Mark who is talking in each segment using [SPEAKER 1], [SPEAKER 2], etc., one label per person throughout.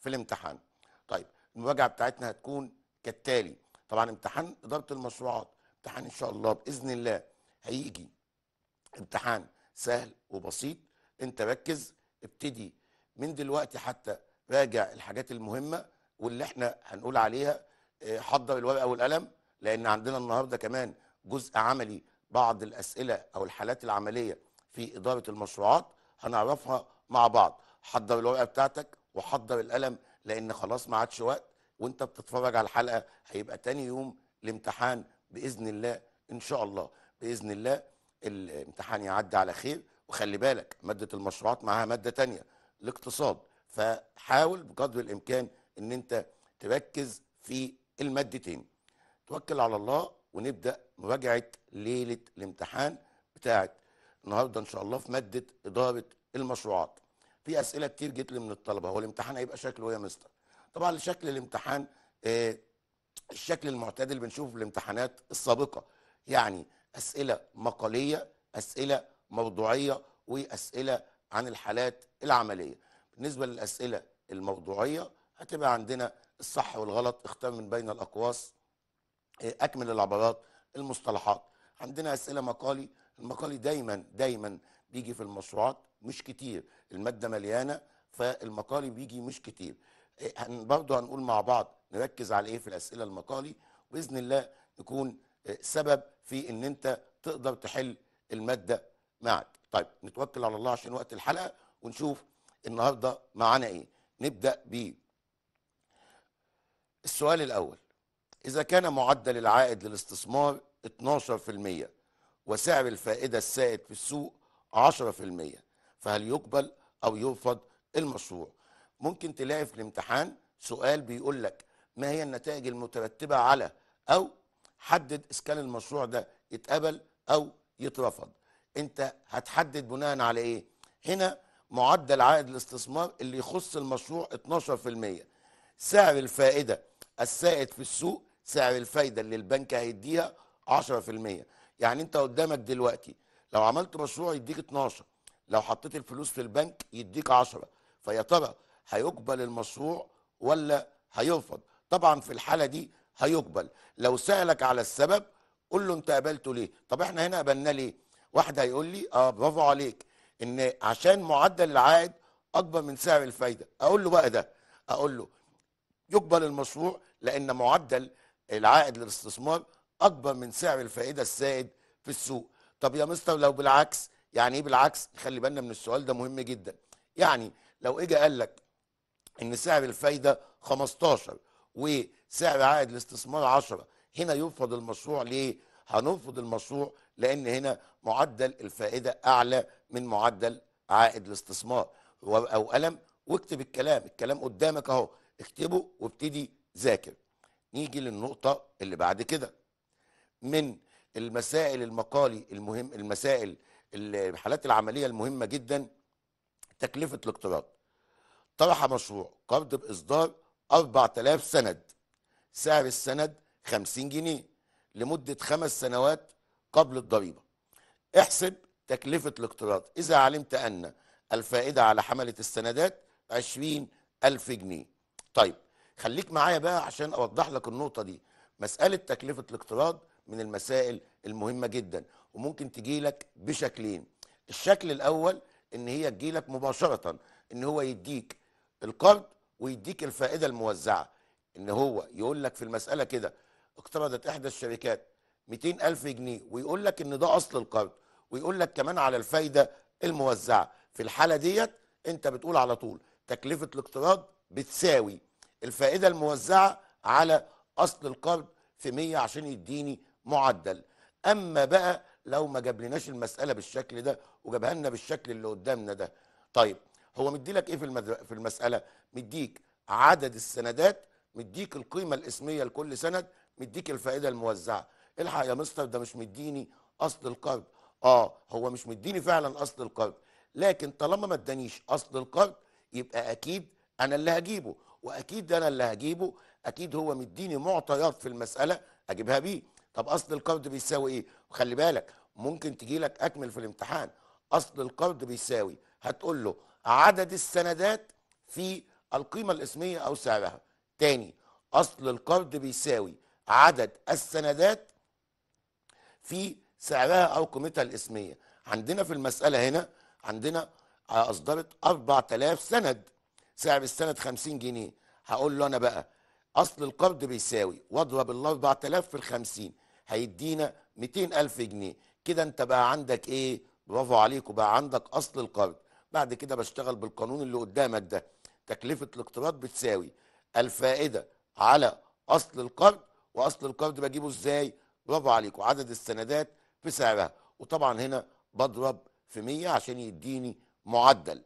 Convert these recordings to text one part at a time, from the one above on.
[SPEAKER 1] في الامتحان طيب المواجهه بتاعتنا هتكون كالتالي طبعا امتحان اداره المشروعات امتحان ان شاء الله باذن الله هيجي امتحان سهل وبسيط انت ركز ابتدي من دلوقتي حتى راجع الحاجات المهمه واللي احنا هنقول عليها آه، حضر الورقه والقلم لان عندنا النهارده كمان جزء عملي بعض الاسئله او الحالات العمليه في اداره المشروعات هنعرفها مع بعض حضر الورقه بتاعتك وحضر القلم لان خلاص ما عادش وقت وانت بتتفرج على الحلقه هيبقى تاني يوم الامتحان باذن الله ان شاء الله باذن الله الامتحان يعدي على خير وخلي بالك ماده المشروعات معاها ماده تانية الاقتصاد فحاول بقدر الامكان ان انت تركز في المادتين توكل على الله ونبدا مراجعه ليله الامتحان بتاعت النهارده ان شاء الله في ماده اداره المشروعات في اسئله كتير جت لي من الطلبه هو الامتحان هيبقى شكله ايه يا مستر طبعا شكل الامتحان آه، الشكل المعتاد اللي بنشوفه في الامتحانات السابقه يعني اسئله مقاليه اسئله موضوعيه واسئله عن الحالات العمليه بالنسبه للاسئله الموضوعيه هتبقى عندنا الصح والغلط اختار من بين الاقواس آه، اكمل العبارات المصطلحات عندنا اسئله مقالي المقالي دايما دايما بيجي في المشروعات مش كتير الماده مليانه فالمقالي بيجي مش كتير إيه، برضه هنقول مع بعض نركز على ايه في الاسئله المقالي باذن الله نكون إيه، سبب في ان انت تقدر تحل الماده معك طيب نتوكل على الله عشان وقت الحلقه ونشوف النهارده معانا ايه نبدا ب السؤال الاول اذا كان معدل العائد للاستثمار 12% وسعر الفائده السائد في السوق 10% فهل يقبل او يرفض المشروع ممكن تلاقي في الامتحان سؤال بيقول لك ما هي النتائج المترتبه على او حدد اذا كان المشروع ده يتقبل او يترفض انت هتحدد بناء على ايه هنا معدل عائد الاستثمار اللي يخص المشروع 12% سعر الفائده السائد في السوق سعر الفايده اللي البنك هيديها 10% يعني انت قدامك دلوقتي لو عملت مشروع يديك 12 لو حطيت الفلوس في البنك يديك 10 فيا ترى هيقبل المشروع ولا هيرفض طبعا في الحاله دي هيقبل لو سالك على السبب قول له انت قبلته ليه طب احنا هنا قبلنا ليه واحد هيقول لي اه برافو عليك ان عشان معدل العائد اكبر من سعر الفايده اقول له بقى ده اقول له يقبل المشروع لان معدل العائد للاستثمار اكبر من سعر الفائده السائد في السوق طب يا مستر لو بالعكس يعني ايه بالعكس خلي بالنا من السؤال ده مهم جدا يعني لو اجى قال لك ان سعر الفايده 15 وسعر عائد الاستثمار 10 هنا يرفض المشروع ليه هنرفض المشروع لان هنا معدل الفائده اعلى من معدل عائد الاستثمار او قلم واكتب الكلام الكلام قدامك اهو اكتبه وابتدي ذاكر نيجي للنقطه اللي بعد كده من المسائل المقالي المهم المسائل الحالات العمليه المهمه جدا تكلفه الاقتراض طرح مشروع قرض باصدار 4000 سند سعر السند 50 جنيه لمده خمس سنوات قبل الضريبه احسب تكلفه الاقتراض اذا علمت ان الفائده على حمله السندات 20000 جنيه طيب خليك معايا بقى عشان اوضح لك النقطه دي مساله تكلفه الاقتراض من المسائل المهمه جدا وممكن تجيلك بشكلين الشكل الاول ان هي تجيلك مباشره ان هو يديك القرض ويديك الفائده الموزعه ان هو يقول لك في المساله كده اقترضت احدى الشركات 200 ألف جنيه ويقول لك ان ده اصل القرض ويقول لك كمان على الفايده الموزعه في الحاله ديت انت بتقول على طول تكلفه الاقتراض بتساوي الفائده الموزعه على اصل القرض في 100 عشان يديني معدل اما بقى لو ما جابلناش المساله بالشكل ده وجابها لنا بالشكل اللي قدامنا ده طيب هو مديلك ايه في في المساله مديك عدد السندات مديك القيمه الاسميه لكل سند مديك الفائده الموزعه الحق يا مستر ده مش مديني اصل القرض اه هو مش مديني فعلا اصل القرض لكن طالما ما ادانيش اصل القرض يبقى اكيد انا اللي هجيبه واكيد انا اللي هجيبه اكيد هو مديني معطيات في المساله اجيبها بيه طب اصل القبض بيساوي ايه وخلي بالك ممكن تجي لك اكمل في الامتحان اصل القبض بيساوي هتقول له عدد السندات في القيمه الاسميه او سعرها تاني اصل القرض بيساوي عدد السندات في سعرها او قيمتها الاسميه عندنا في المساله هنا عندنا اصدرت 4000 سند سعر السند 50 جنيه هقول له انا بقى اصل القرض بيساوي واضرب ال 4000 في ال 50 هيدينا 200 ألف جنيه كده أنت بقى عندك إيه برافو عليك وبقى عندك أصل القرض بعد كده بشتغل بالقانون اللي قدامك ده تكلفة الاقتراض بتساوي الفائدة على أصل القرض وأصل القرض بجيبه إزاي برافو عليك وعدد السندات في سعرها وطبعا هنا بضرب في 100 عشان يديني معدل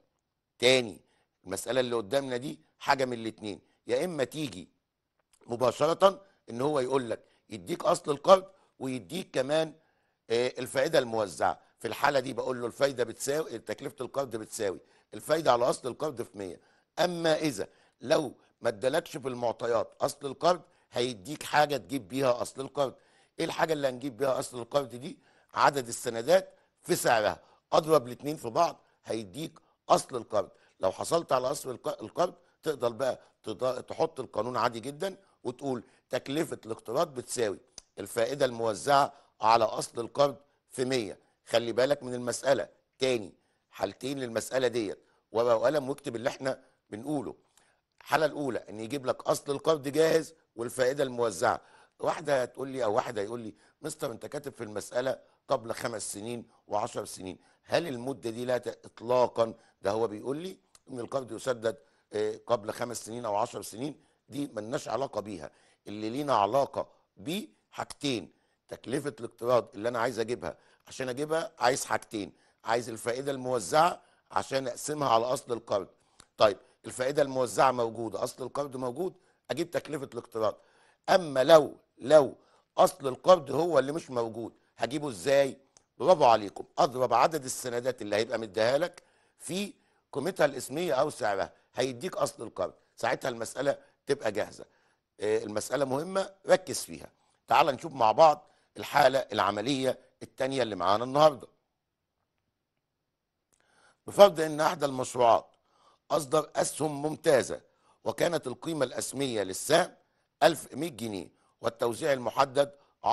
[SPEAKER 1] تاني المسألة اللي قدامنا دي حاجة من الاتنين يا إما تيجي مباشرة إن هو يقول لك يديك أصل القرض ويديك كمان آه، الفائده الموزعه في الحاله دي بقول له الفايده بتساوي تكلفه القرض بتساوي الفايده على اصل القرض في 100 اما اذا لو ما ادالكش في المعطيات اصل القرض هيديك حاجه تجيب بيها اصل القرض ايه الحاجه اللي هنجيب بيها اصل القرض دي عدد السندات في سعرها اضرب الاثنين في بعض هيديك اصل القرض لو حصلت على اصل القرض تقدر بقى تحط القانون عادي جدا وتقول تكلفه الاقتراض بتساوي الفائدة الموزعة على أصل القرض في 100 خلي بالك من المسألة تاني حالتين للمسألة ديت ورقة وقلم واكتب اللي احنا بنقوله الحالة الأولى إن يجيب لك أصل القرض جاهز والفائدة الموزعة واحدة هتقول لي أو واحدة هيقول لي مستر أنت كاتب في المسألة قبل خمس سنين وعشر سنين هل المدة دي لا إطلاقا ده هو بيقول لي إن القرض يسدد آه، قبل خمس سنين أو عشر سنين دي ملناش علاقة بيها اللي لينا علاقة بيه حاجتين تكلفه الاقتراض اللي انا عايز اجيبها عشان اجيبها عايز حاجتين عايز الفائده الموزعه عشان اقسمها على اصل القرض طيب الفائده الموزعه موجوده اصل القرض موجود اجيب تكلفه الاقتراض اما لو لو اصل القرض هو اللي مش موجود هجيبه ازاي برافو عليكم اضرب عدد السندات اللي هيبقى مديها لك في قيمتها الاسميه او سعرها هيديك اصل القرض ساعتها المساله تبقى جاهزه آه، المساله مهمه ركز فيها تعال نشوف مع بعض الحالة العملية التانية اللي معانا النهاردة بفرض أن احدى المشروعات أصدر أسهم ممتازة وكانت القيمة الأسمية للسهم 1100 جنيه والتوزيع المحدد 10%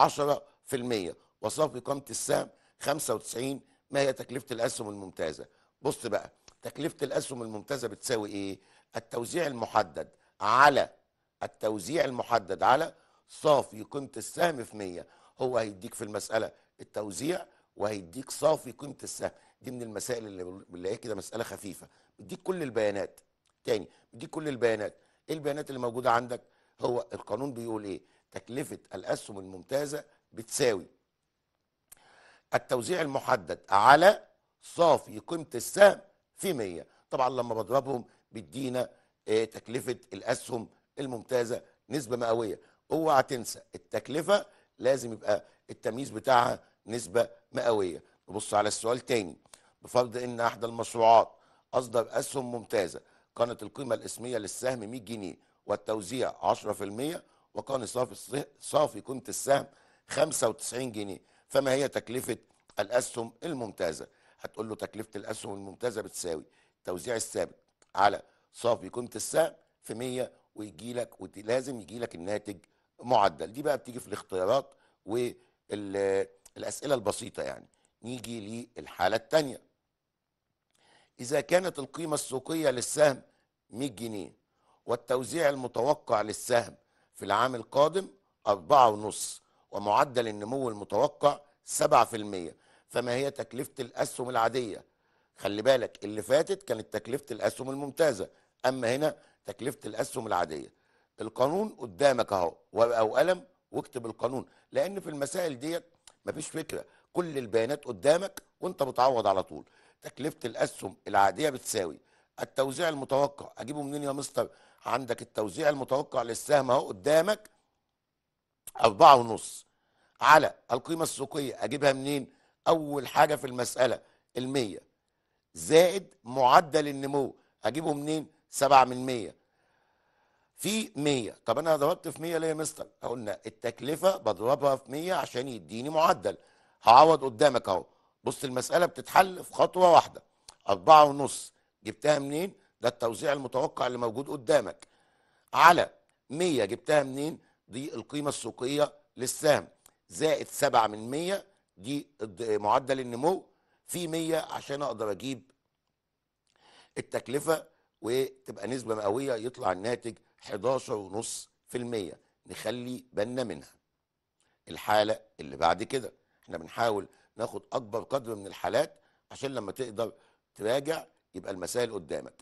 [SPEAKER 1] وصافي قيمة السهم 95 ما هي تكلفة الأسهم الممتازة بص بقى تكلفة الأسهم الممتازة بتساوي إيه التوزيع المحدد على التوزيع المحدد على صافي قيمه السهم في 100 هو هيديك في المساله التوزيع وهيديك صافي قيمه السهم دي من المسائل اللي بنلاقيها كده مساله خفيفه بيديك كل البيانات تاني بيديك كل البيانات ايه البيانات اللي موجوده عندك هو القانون بيقول ايه تكلفه الاسهم الممتازه بتساوي التوزيع المحدد على صافي قيمه السهم في 100 طبعا لما بضربهم بيدينا آه، تكلفه الاسهم الممتازه نسبه مئويه اوعى تنسى التكلفه لازم يبقى التمييز بتاعها نسبه مئويه نبص على السؤال تاني بفرض ان احدى المشروعات اصدر اسهم ممتازه كانت القيمه الاسميه للسهم 100 جنيه والتوزيع 10% وكان صافي صافي قيمه السهم 95 جنيه فما هي تكلفه الاسهم الممتازه هتقول له تكلفه الاسهم الممتازه بتساوي التوزيع الثابت على صافي قيمه السهم في 100 ويجي لك ولازم يجي لك الناتج معدل دي بقى بتيجي في الاختيارات والاسئله البسيطه يعني نيجي للحاله الثانيه اذا كانت القيمه السوقيه للسهم 100 جنيه والتوزيع المتوقع للسهم في العام القادم 4.5 ومعدل النمو المتوقع 7% فما هي تكلفة الأسهم العادية خلي بالك اللي فاتت كانت تكلفة الأسهم الممتازة أما هنا تكلفة الأسهم العادية القانون قدامك اهو ورقه وقلم واكتب القانون لان في المسائل ديت مفيش فكره كل البيانات قدامك وانت بتعوض على طول تكلفه الاسهم العاديه بتساوي التوزيع المتوقع اجيبه منين يا مستر عندك التوزيع المتوقع للسهم اهو قدامك أربعة ونص على القيمة السوقية أجيبها منين؟ أول حاجة في المسألة المية زائد معدل النمو أجيبه منين؟ سبعة من مية في 100 طب انا ضربت في 100 ليه يا مستر قلنا التكلفه بضربها في 100 عشان يديني معدل هعوض قدامك اهو بص المساله بتتحل في خطوه واحده أربعة ونص جبتها منين ده التوزيع المتوقع اللي موجود قدامك على 100 جبتها منين دي القيمه السوقيه للسهم زائد 7 من 100 دي معدل النمو في 100 عشان اقدر اجيب التكلفه وتبقى نسبه مئويه يطلع الناتج 11.5% نخلي بالنا منها الحالة اللي بعد كده احنا بنحاول ناخد أكبر قدر من الحالات عشان لما تقدر تراجع يبقى المسائل قدامك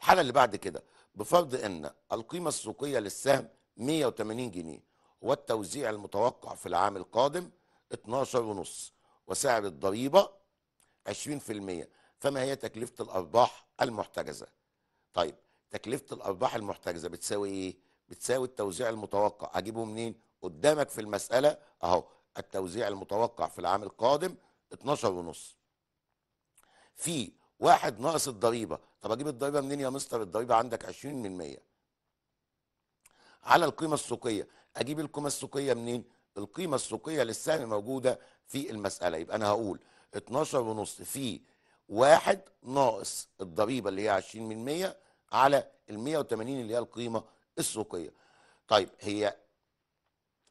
[SPEAKER 1] الحالة اللي بعد كده بفرض أن القيمة السوقية للسهم 180 جنيه والتوزيع المتوقع في العام القادم 12.5 وسعر الضريبة 20% فما هي تكلفة الأرباح المحتجزة طيب تكلفه الارباح المحتجزه بتساوي ايه؟ بتساوي التوزيع المتوقع اجيبه منين؟ قدامك في المساله اهو التوزيع المتوقع في العام القادم 12 ونص في واحد ناقص الضريبه طب اجيب الضريبه منين يا مستر الضريبه عندك 20 من مية. على القيمه السوقيه اجيب القيمه السوقيه منين القيمه السوقيه للسهم موجوده في المساله يبقى انا هقول 12 ونص في واحد ناقص الضريبه اللي هي 20 من مية. على ال 180 اللي هي القيمه السوقيه طيب هي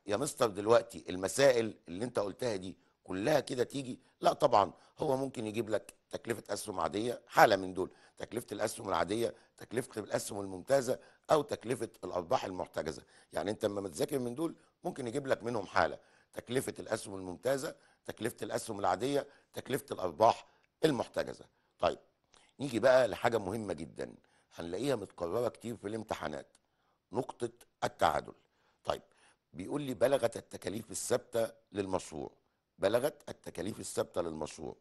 [SPEAKER 1] يا مستر دلوقتي المسائل اللي انت قلتها دي كلها كده تيجي لا طبعا هو ممكن يجيب لك تكلفه اسهم عاديه حاله من دول تكلفه الاسهم العاديه تكلفه الاسهم الممتازه او تكلفه الارباح المحتجزه يعني انت لما تذاكر من دول ممكن يجيب لك منهم حاله تكلفه الاسهم الممتازه تكلفه الاسهم العاديه تكلفه الارباح المحتجزه طيب نيجي بقى لحاجه مهمه جدا هنلاقيها متكرره كتير في الامتحانات نقطه التعادل طيب بيقول لي بلغت التكاليف الثابته للمشروع بلغت التكاليف الثابته للمشروع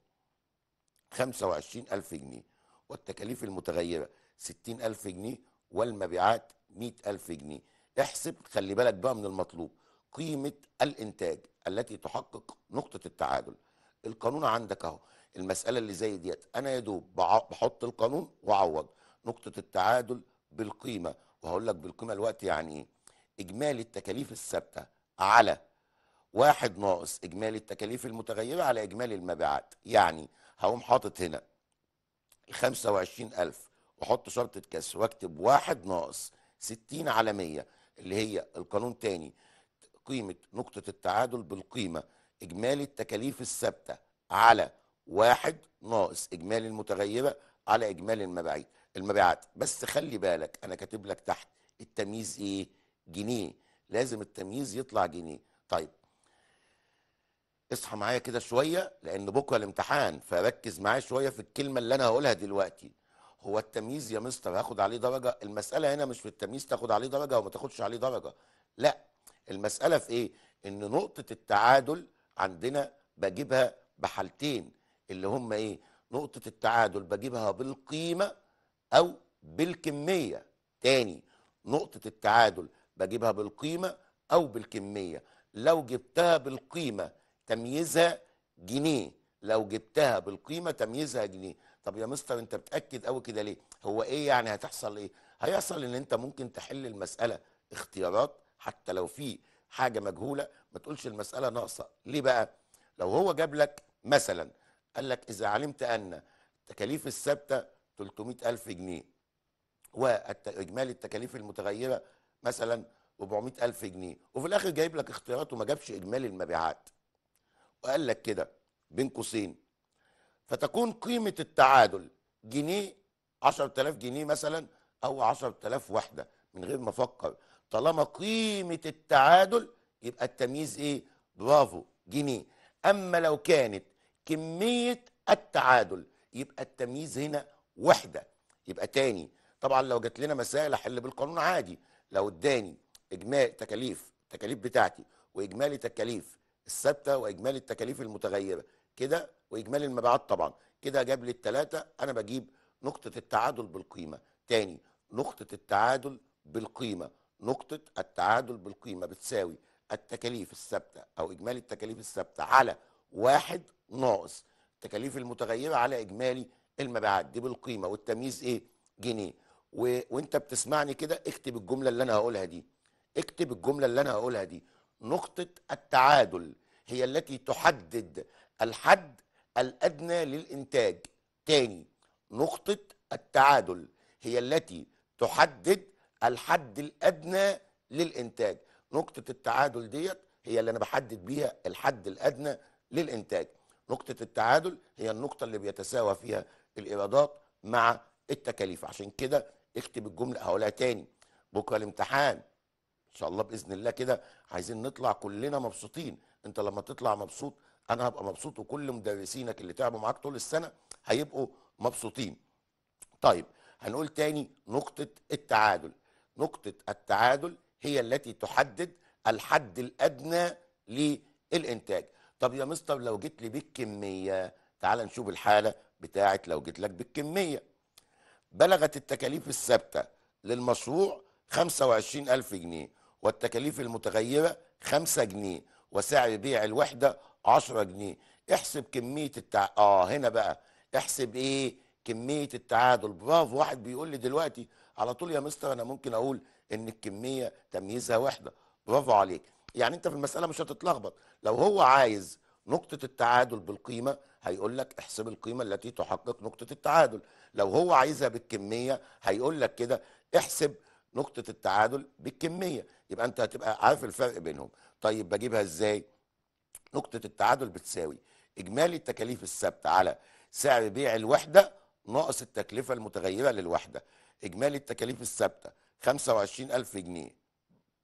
[SPEAKER 1] 25000 جنيه والتكاليف المتغيره 60000 جنيه والمبيعات 100000 جنيه احسب خلي بالك بقى من المطلوب قيمه الانتاج التي تحقق نقطه التعادل القانون عندك اهو المساله اللي زي ديت انا يا دوب بحط القانون واعوض نقطه التعادل بالقيمه وهقول لك بالقيمه الوقت يعني ايه اجمالي التكاليف الثابته على واحد ناقص اجمالي التكاليف المتغيره على اجمالي المبيعات يعني هقوم حاطط هنا ألف واحط شرط كسر واكتب واحد ناقص 60 على 100 اللي هي القانون تاني قيمه نقطه التعادل بالقيمه اجمالي التكاليف الثابته على واحد ناقص اجمالي المتغيره على اجمالي المبيعات المبيعات بس خلي بالك انا كاتب لك تحت التمييز ايه جنيه لازم التمييز يطلع جنيه طيب اصحى معايا كده شويه لان بكره الامتحان فركز معايا شويه في الكلمه اللي انا هقولها دلوقتي هو التمييز يا مستر هاخد عليه درجه المساله هنا مش في التمييز تاخد عليه درجه وما تاخدش عليه درجه لا المساله في ايه ان نقطه التعادل عندنا بجيبها بحالتين اللي هم ايه نقطه التعادل بجيبها بالقيمه او بالكميه تاني نقطه التعادل بجيبها بالقيمه او بالكميه لو جبتها بالقيمه تمييزها جنيه لو جبتها بالقيمه تمييزها جنيه طب يا مستر انت بتاكد او كده ليه هو ايه يعني هتحصل ايه هيحصل ان انت ممكن تحل المساله اختيارات حتى لو في حاجه مجهوله ما تقولش المساله ناقصه ليه بقى لو هو جاب لك مثلا قال لك اذا علمت ان التكاليف الثابته 300000 جنيه واجمالي التكاليف المتغيره مثلا 400000 جنيه وفي الاخر جايب لك اختيارات وما جابش اجمالي المبيعات وقال لك كده بين قوسين فتكون قيمه التعادل جنيه 10000 جنيه مثلا او 10000 وحده من غير ما افكر طالما قيمه التعادل يبقى التمييز ايه برافو جنيه اما لو كانت كميه التعادل يبقى التمييز هنا وحده يبقى تاني طبعا لو جات لنا مسائل احل بالقانون عادي لو اداني اجماع تكاليف التكاليف بتاعتي واجمالي تكاليف الثابته واجمالي التكاليف المتغيره كده واجمالي المبيعات طبعا كده جاب لي الثلاثه انا بجيب نقطه التعادل بالقيمه تاني نقطه التعادل بالقيمه نقطه التعادل بالقيمه بتساوي التكاليف الثابته او اجمالي التكاليف الثابته على واحد ناقص التكاليف المتغيره على اجمالي المبيعات دي بالقيمه والتمييز ايه جنيه و... وانت بتسمعني كده اكتب الجمله اللي انا هقولها دي اكتب الجمله اللي انا هقولها دي نقطه التعادل هي التي تحدد الحد الادنى للانتاج تاني نقطه التعادل هي التي تحدد الحد الادنى للانتاج نقطه التعادل ديت هي اللي انا بحدد بيها الحد الادنى للانتاج نقطه التعادل هي النقطه اللي بيتساوى فيها الايرادات مع التكاليف عشان كده اكتب الجمله هقولها تاني بكره الامتحان ان شاء الله باذن الله كده عايزين نطلع كلنا مبسوطين انت لما تطلع مبسوط انا هبقى مبسوط وكل مدرسينك اللي تعبوا معاك طول السنه هيبقوا مبسوطين طيب هنقول تاني نقطه التعادل نقطه التعادل هي التي تحدد الحد الادنى للانتاج طب يا مستر لو جيت لي بالكميه تعال نشوف الحاله بتاعت لو جيت لك بالكميه بلغت التكاليف الثابته للمشروع 25000 جنيه والتكاليف المتغيره 5 جنيه وسعر بيع الوحده 10 جنيه احسب كميه التع... اه هنا بقى احسب ايه كميه التعادل برافو واحد بيقول لي دلوقتي على طول يا مستر انا ممكن اقول ان الكميه تمييزها وحده برافو عليك يعني انت في المساله مش هتتلخبط لو هو عايز نقطة التعادل بالقيمة هيقول لك احسب القيمة التي تحقق نقطة التعادل لو هو عايزها بالكمية هيقول لك كده احسب نقطة التعادل بالكمية يبقى انت هتبقى عارف الفرق بينهم طيب بجيبها ازاي نقطة التعادل بتساوي اجمالي التكاليف الثابتة على سعر بيع الوحدة ناقص التكلفة المتغيرة للوحدة اجمالي التكاليف الثابتة 25000 جنيه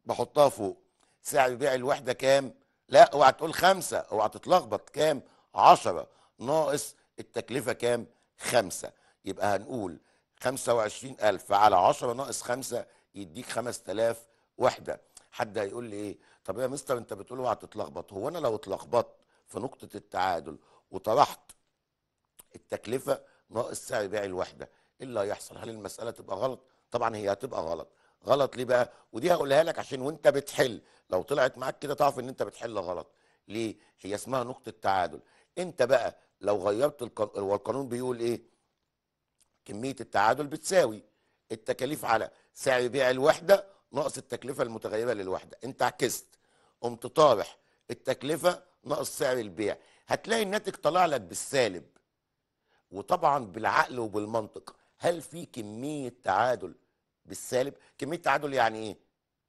[SPEAKER 1] بحطها فوق سعر بيع الوحدة كام لا اوعى تقول خمسة اوعى تتلخبط كام عشرة ناقص التكلفة كام خمسة يبقى هنقول خمسة وعشرين ألف على عشرة ناقص خمسة يديك خمسة الاف وحدة حد هيقول لي ايه طب يا مستر انت بتقول اوعى تتلخبط هو انا لو اتلخبطت في نقطة التعادل وطرحت التكلفة ناقص سعر بيع الوحدة ايه اللي هيحصل هل المسألة تبقى غلط طبعا هي هتبقى غلط غلط ليه بقى ودي هقولها لك عشان وانت بتحل لو طلعت معاك كده تعرف ان انت بتحل غلط ليه هي اسمها نقطه تعادل انت بقى لو غيرت القانون بيقول ايه كميه التعادل بتساوي التكاليف على سعر بيع الوحده ناقص التكلفه المتغيره للوحده انت عكست قمت طارح التكلفه ناقص سعر البيع هتلاقي الناتج طلع لك بالسالب وطبعا بالعقل وبالمنطق هل في كميه تعادل بالسالب كميه تعادل يعني ايه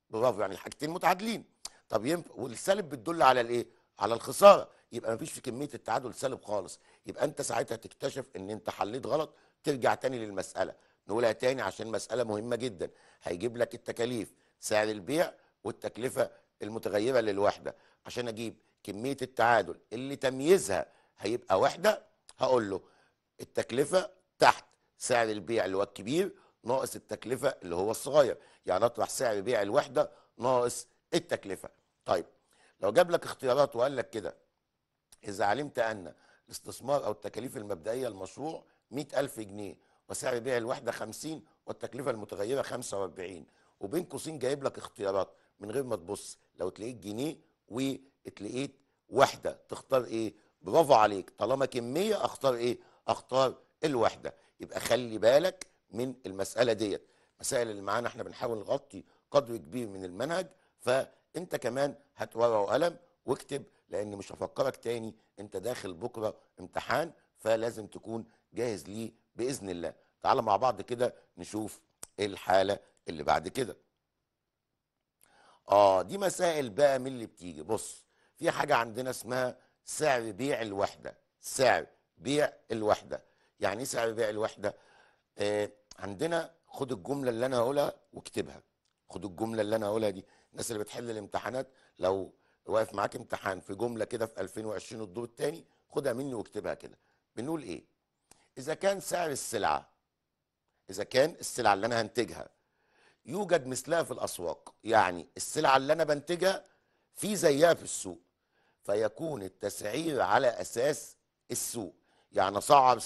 [SPEAKER 1] برافو يعني الحاجتين متعادلين طب ينفع والسالب بتدل على الايه على الخساره يبقى ما فيش في كميه التعادل سالب خالص يبقى انت ساعتها تكتشف ان انت حليت غلط ترجع تاني للمساله نقولها تاني عشان مساله مهمه جدا هيجيب لك التكاليف سعر البيع والتكلفه المتغيره للوحده عشان اجيب كميه التعادل اللي تمييزها هيبقى وحده هقول له التكلفه تحت سعر البيع اللي هو الكبير ناقص التكلفه اللي هو الصغير يعني اطرح سعر بيع الوحده ناقص التكلفه طيب لو جاب لك اختيارات وقال لك كده اذا علمت ان الاستثمار او التكاليف المبدئيه للمشروع 100000 جنيه وسعر بيع الوحده 50 والتكلفه المتغيره 45 وبين قوسين جايب لك اختيارات من غير ما تبص لو تلاقيت جنيه وتلاقيت وحده تختار ايه برافو عليك طالما كميه اختار ايه اختار الوحده يبقى خلي بالك من المساله ديت مسائل اللي معانا احنا بنحاول نغطي قدر كبير من المنهج فانت كمان هات ورقه وقلم واكتب لان مش هفكرك تاني انت داخل بكره امتحان فلازم تكون جاهز ليه باذن الله تعال مع بعض كده نشوف ايه الحاله اللي بعد كده اه دي مسائل بقى من اللي بتيجي بص في حاجه عندنا اسمها سعر بيع الوحده سعر بيع الوحده يعني ايه سعر بيع الوحده آه عندنا خد الجمله اللي انا هقولها واكتبها خد الجمله اللي انا هقولها دي الناس اللي بتحل الامتحانات لو واقف معاك امتحان في جمله كده في 2020 الدور الثاني خدها مني واكتبها كده بنقول ايه اذا كان سعر السلعه اذا كان السلعه اللي انا هنتجها يوجد مثلها في الاسواق يعني السلعه اللي انا بنتجها في زيها في السوق فيكون التسعير على اساس السوق يعني اسعر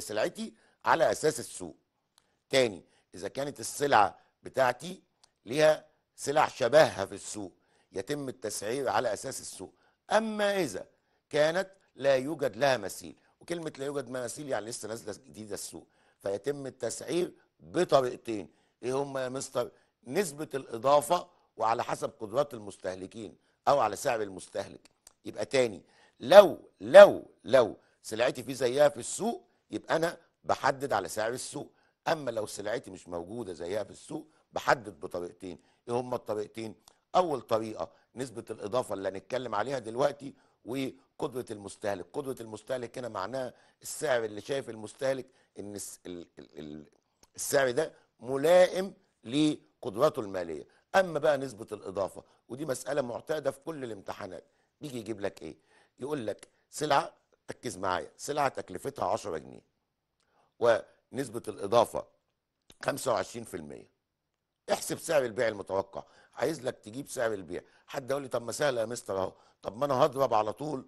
[SPEAKER 1] سلعتي على اساس السوق تاني اذا كانت السلعه بتاعتي ليها سلع شبهها في السوق يتم التسعير على اساس السوق اما اذا كانت لا يوجد لها مثيل وكلمه لا يوجد مثيل يعني لسه نازله جديده السوق فيتم التسعير بطريقتين ايه هما يا مستر نسبه الاضافه وعلى حسب قدرات المستهلكين او على سعر المستهلك يبقى تاني لو لو لو سلعتي في زيها في السوق يبقى انا بحدد على سعر السوق اما لو سلعتي مش موجوده زيها في السوق بحدد بطريقتين ايه هما الطريقتين اول طريقه نسبه الاضافه اللي هنتكلم عليها دلوقتي وقدره المستهلك قدره المستهلك هنا معناها السعر اللي شايف المستهلك ان السعر ده ملائم لقدراته الماليه اما بقى نسبه الاضافه ودي مساله معتاده في كل الامتحانات بيجي يجيب لك ايه يقول لك سلعه ركز معايا سلعه تكلفتها 10 جنيه ونسبه الاضافه 25% احسب سعر البيع المتوقع عايز لك تجيب سعر البيع حد يقول لي طب ما سهل يا مستر اهو طب ما انا هضرب على طول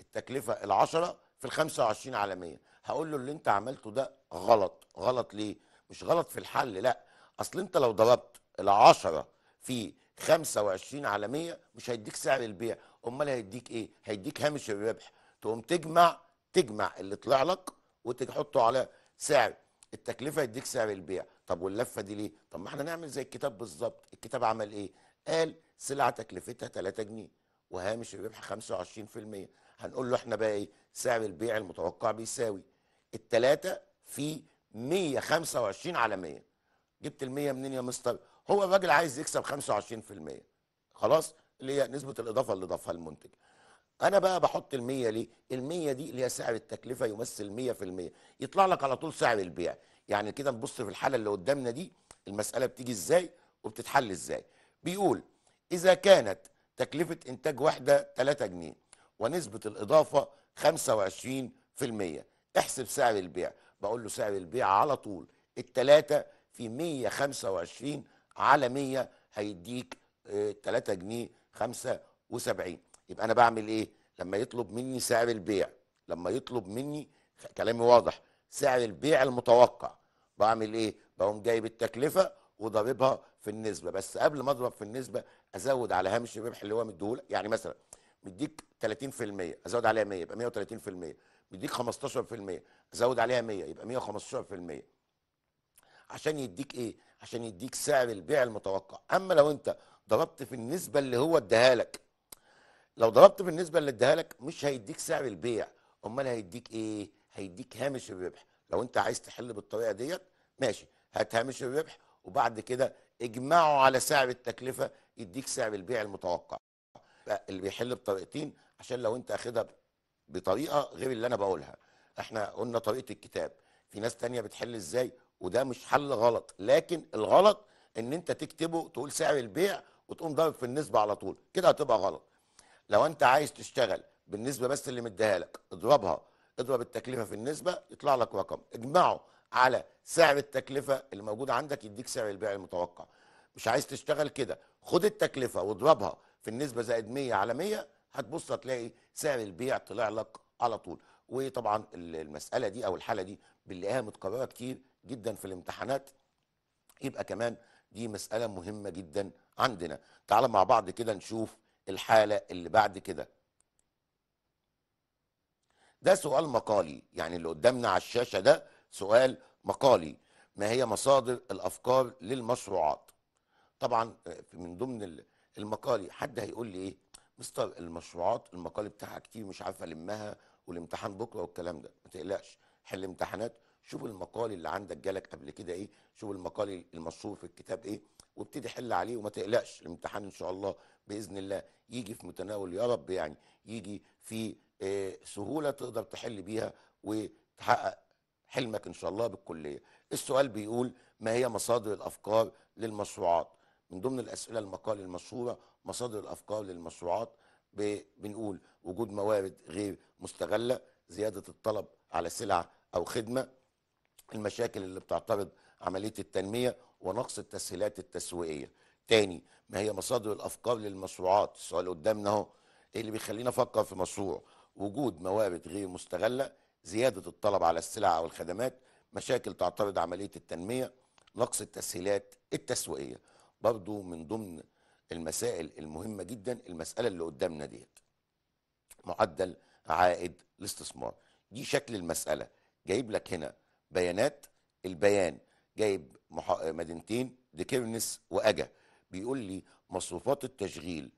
[SPEAKER 1] التكلفه العشرة 10 في ال 25 على 100 هقول له اللي انت عملته ده غلط غلط ليه مش غلط في الحل لا اصل انت لو ضربت ال10 في 25 على 100 مش هيديك سعر البيع امال هيديك ايه هيديك هامش الربح تقوم تجمع تجمع اللي طلع لك وتحطه على سعر التكلفه يديك سعر البيع طب واللفه دي ليه طب ما احنا نعمل زي الكتاب بالظبط الكتاب عمل ايه قال سلعه تكلفتها 3 جنيه وهامش الربح 25% هنقول له احنا بقى ايه سعر البيع المتوقع بيساوي 3 في 125 على 100 جبت ال 100 منين يا مستر هو الراجل عايز يكسب 25% خلاص اللي هي نسبه الاضافه اللي ضافها المنتج انا بقى بحط المية ليه المية دي اللي هي سعر التكلفة يمثل 100% في المية يطلع لك على طول سعر البيع يعني كده نبص في الحالة اللي قدامنا دي المسألة بتيجي ازاي وبتتحل ازاي بيقول اذا كانت تكلفة انتاج واحدة 3 جنيه ونسبة الاضافة 25% احسب سعر البيع بقول له سعر البيع على طول التلاتة في 125 على 100 هيديك 3 آه، جنيه 75 يبقى انا بعمل ايه لما يطلب مني سعر البيع لما يطلب مني كلامي واضح سعر البيع المتوقع بعمل ايه بقوم جايب التكلفه وضاربها في النسبه بس قبل ما اضرب في النسبه ازود على هامش الربح اللي هو مديهولك يعني مثلا مديك 30% ازود عليها 100 يبقى 130% مديك 15% ازود عليها 100 يبقى 115% عشان يديك ايه عشان يديك سعر البيع المتوقع اما لو انت ضربت في النسبه اللي هو اداها لك لو ضربت بالنسبه اللي اديها لك مش هيديك سعر البيع امال هيديك ايه هيديك هامش الربح لو انت عايز تحل بالطريقه ديت ماشي هات هامش الربح وبعد كده اجمعه على سعر التكلفه يديك سعر البيع المتوقع اللي بيحل بطريقتين عشان لو انت اخدها بطريقه غير اللي انا بقولها احنا قلنا طريقه الكتاب في ناس تانية بتحل ازاي وده مش حل غلط لكن الغلط ان انت تكتبه تقول سعر البيع وتقوم ضارب في النسبه على طول كده هتبقى غلط لو انت عايز تشتغل بالنسبه بس اللي مديها لك اضربها اضرب التكلفه في النسبه يطلع لك رقم اجمعه على سعر التكلفه اللي موجود عندك يديك سعر البيع المتوقع مش عايز تشتغل كده خد التكلفه واضربها في النسبه زائد 100 على 100 هتبص هتلاقي سعر البيع طلع لك على طول وطبعا المساله دي او الحاله دي بنلاقيها متكرره كتير جدا في الامتحانات يبقى كمان دي مساله مهمه جدا عندنا تعال مع بعض كده نشوف الحاله اللي بعد كده ده سؤال مقالي يعني اللي قدامنا على الشاشه ده سؤال مقالي ما هي مصادر الافكار للمشروعات طبعا آه، من ضمن المقالي حد هيقول لي ايه مستر المشروعات المقالي بتاعها كتير مش عارفه المها والامتحان بكره والكلام ده ما تقلقش حل امتحانات شوف المقال اللي عندك جالك قبل كده ايه شوف المقال المشهور في الكتاب ايه وابتدي حل عليه وما تقلقش الامتحان ان شاء الله باذن الله يجي في متناول يا رب يعني يجي في آه، سهوله تقدر تحل بيها وتحقق حلمك ان شاء الله بالكليه السؤال بيقول ما هي مصادر الافكار للمشروعات من ضمن الاسئله المقال المشهوره مصادر الافكار للمشروعات بنقول وجود موارد غير مستغله زياده الطلب على سلعه او خدمه المشاكل اللي بتعترض عمليه التنميه ونقص التسهيلات التسويقيه تاني ما هي مصادر الافكار للمشروعات السؤال قدامنا اهو ايه اللي بيخلينا افكر في مشروع وجود موارد غير مستغله زياده الطلب على السلع أو الخدمات مشاكل تعترض عمليه التنميه نقص التسهيلات التسويقيه برضو من ضمن المسائل المهمه جدا المساله اللي قدامنا ديت معدل عائد الاستثمار دي شكل المساله جايب لك هنا بيانات البيان جايب مدينتين ديكيرنس واجا بيقول لي مصروفات التشغيل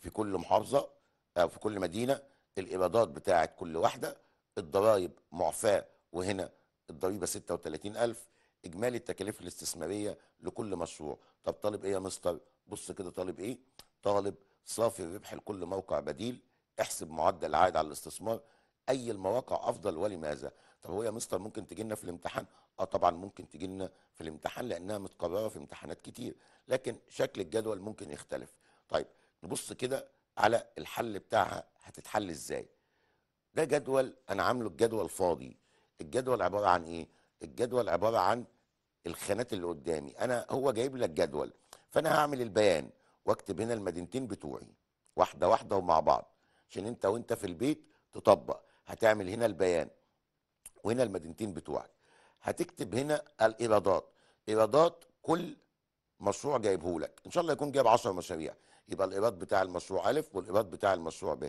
[SPEAKER 1] في كل محافظه او آه، في كل مدينه الايرادات بتاعه كل واحده الضرايب معفاه وهنا الضريبه 36000 اجمالي التكاليف الاستثماريه لكل مشروع طب طالب ايه يا مستر بص كده طالب ايه طالب صافي الربح لكل موقع بديل احسب معدل العائد على الاستثمار اي المواقع افضل ولماذا طب هو يا مستر ممكن تجي لنا في الامتحان اه طبعا ممكن تجي لنا في الامتحان لانها متكرره في امتحانات كتير لكن شكل الجدول ممكن يختلف طيب نبص كده على الحل بتاعها هتتحل ازاي ده جدول انا عامله الجدول فاضي الجدول عباره عن ايه الجدول عباره عن الخانات اللي قدامي انا هو جايب لك جدول فانا هعمل البيان واكتب هنا المدينتين بتوعي واحده واحده ومع بعض عشان انت وانت في البيت تطبق هتعمل هنا البيان وهنا المدينتين بتوعك هتكتب هنا الايرادات ايرادات كل مشروع جايبه لك ان شاء الله يكون جايب 10 مشاريع يبقى الايراد بتاع المشروع الف والايراد بتاع المشروع ب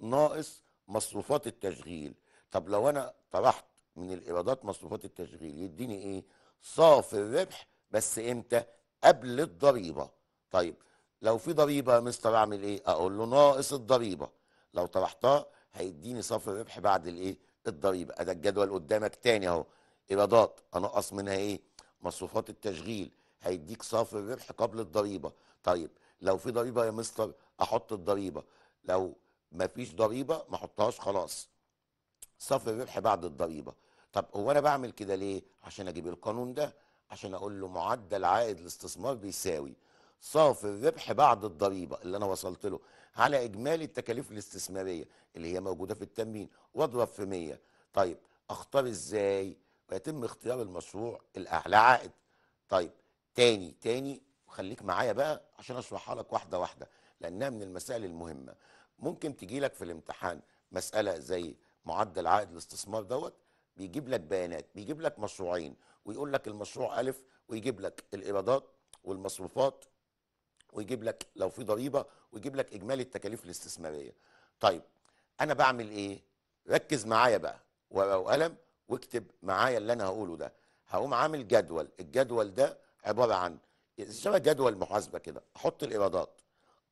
[SPEAKER 1] ناقص مصروفات التشغيل طب لو انا طرحت من الايرادات مصروفات التشغيل يديني ايه صافي الربح بس امتى قبل الضريبه طيب لو في ضريبه يا مستر اعمل ايه اقول له ناقص الضريبه لو طرحتها هيديني صافي الربح بعد الايه الضريبه ادى الجدول قدامك تاني اهو ايرادات انقص منها ايه مصروفات التشغيل هيديك صافي الربح قبل الضريبه طيب لو في ضريبه يا مستر احط الضريبه لو ما فيش ضريبه ما احطهاش خلاص صافي الربح بعد الضريبه طب هو انا بعمل كده ليه عشان اجيب القانون ده عشان اقول له معدل عائد الاستثمار بيساوي صافي الربح بعد الضريبه اللي انا وصلت له على اجمالي التكاليف الاستثماريه اللي هي موجوده في التموين واضرب في 100 طيب اختار ازاي ويتم اختيار المشروع الاعلى عائد طيب تاني تاني وخليك معايا بقى عشان اشرحها لك واحده واحده لانها من المسائل المهمه ممكن تجي لك في الامتحان مساله زي معدل عائد الاستثمار دوت بيجيب لك بيانات بيجيب لك مشروعين ويقول لك المشروع الف ويجيب لك الايرادات والمصروفات ويجيب لك لو في ضريبه ويجيب لك اجمالي التكاليف الاستثماريه طيب انا بعمل ايه ركز معايا بقى ورقه وقلم واكتب معايا اللي انا هقوله ده هقوم عامل جدول الجدول ده عباره عن شبه جدول محاسبه كده احط الايرادات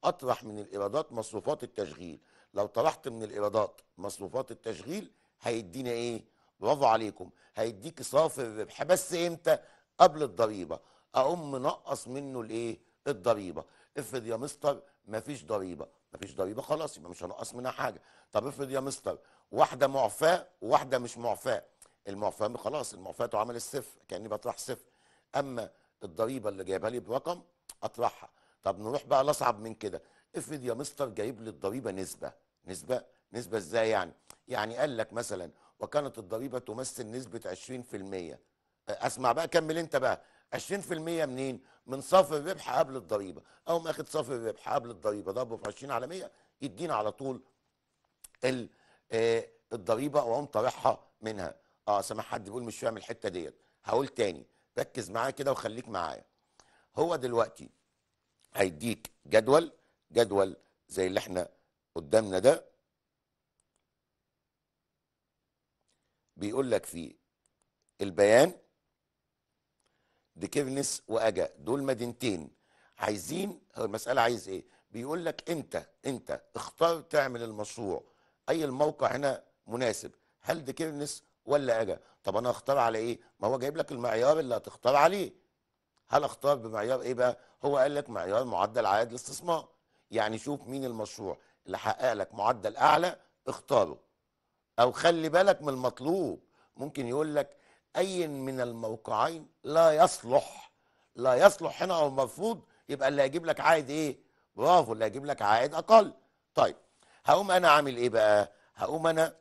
[SPEAKER 1] اطرح من الايرادات مصروفات التشغيل لو طرحت من الايرادات مصروفات التشغيل هيدينا ايه برافو عليكم هيديك صافي الربح بس امتى قبل الضريبه اقوم منقص منه الايه الضريبه افرض يا مستر مفيش ضريبه مفيش ضريبه خلاص يبقى مش هنقص منها حاجه طب افرض يا مستر واحده معفاه وواحده مش معفاه المعفاه خلاص المعفاه تعمل الصفر كاني بطرح صفر اما الضريبه اللي جايبها لي برقم اطرحها طب نروح بقى لاصعب من كده افرض يا مستر جايب لي الضريبه نسبه نسبه نسبه ازاي يعني يعني قال لك مثلا وكانت الضريبه تمثل نسبه 20% اسمع بقى كمل انت بقى 20% منين؟ من صافي الربح قبل الضريبه، اقوم اخد صافي الربح قبل الضريبه ضربه في 20 على 100 يدينا على طول ال آه، الضريبه واقوم طارحها منها. اه سامح حد بيقول مش فاهم الحته ديت، هقول تاني ركز معايا كده وخليك معايا. هو دلوقتي هيديك جدول جدول زي اللي احنا قدامنا ده بيقول لك فيه البيان ديكيرنس واجا دول مدينتين عايزين هو المساله عايز ايه بيقول لك انت انت اختار تعمل المشروع اي الموقع هنا مناسب هل ديكيرنس ولا اجا طب انا اختار على ايه ما هو جايب لك المعيار اللي هتختار عليه هل اختار بمعيار ايه بقى هو قال لك معيار معدل عائد الاستثمار يعني شوف مين المشروع اللي حقق لك معدل اعلى اختاره او خلي بالك من المطلوب ممكن يقول لك أي من الموقعين لا يصلح لا يصلح هنا أو المفروض يبقى اللي هيجيب لك عائد إيه؟ برافو اللي هيجيب لك عائد أقل طيب هقوم أنا عامل إيه بقى؟ هقوم أنا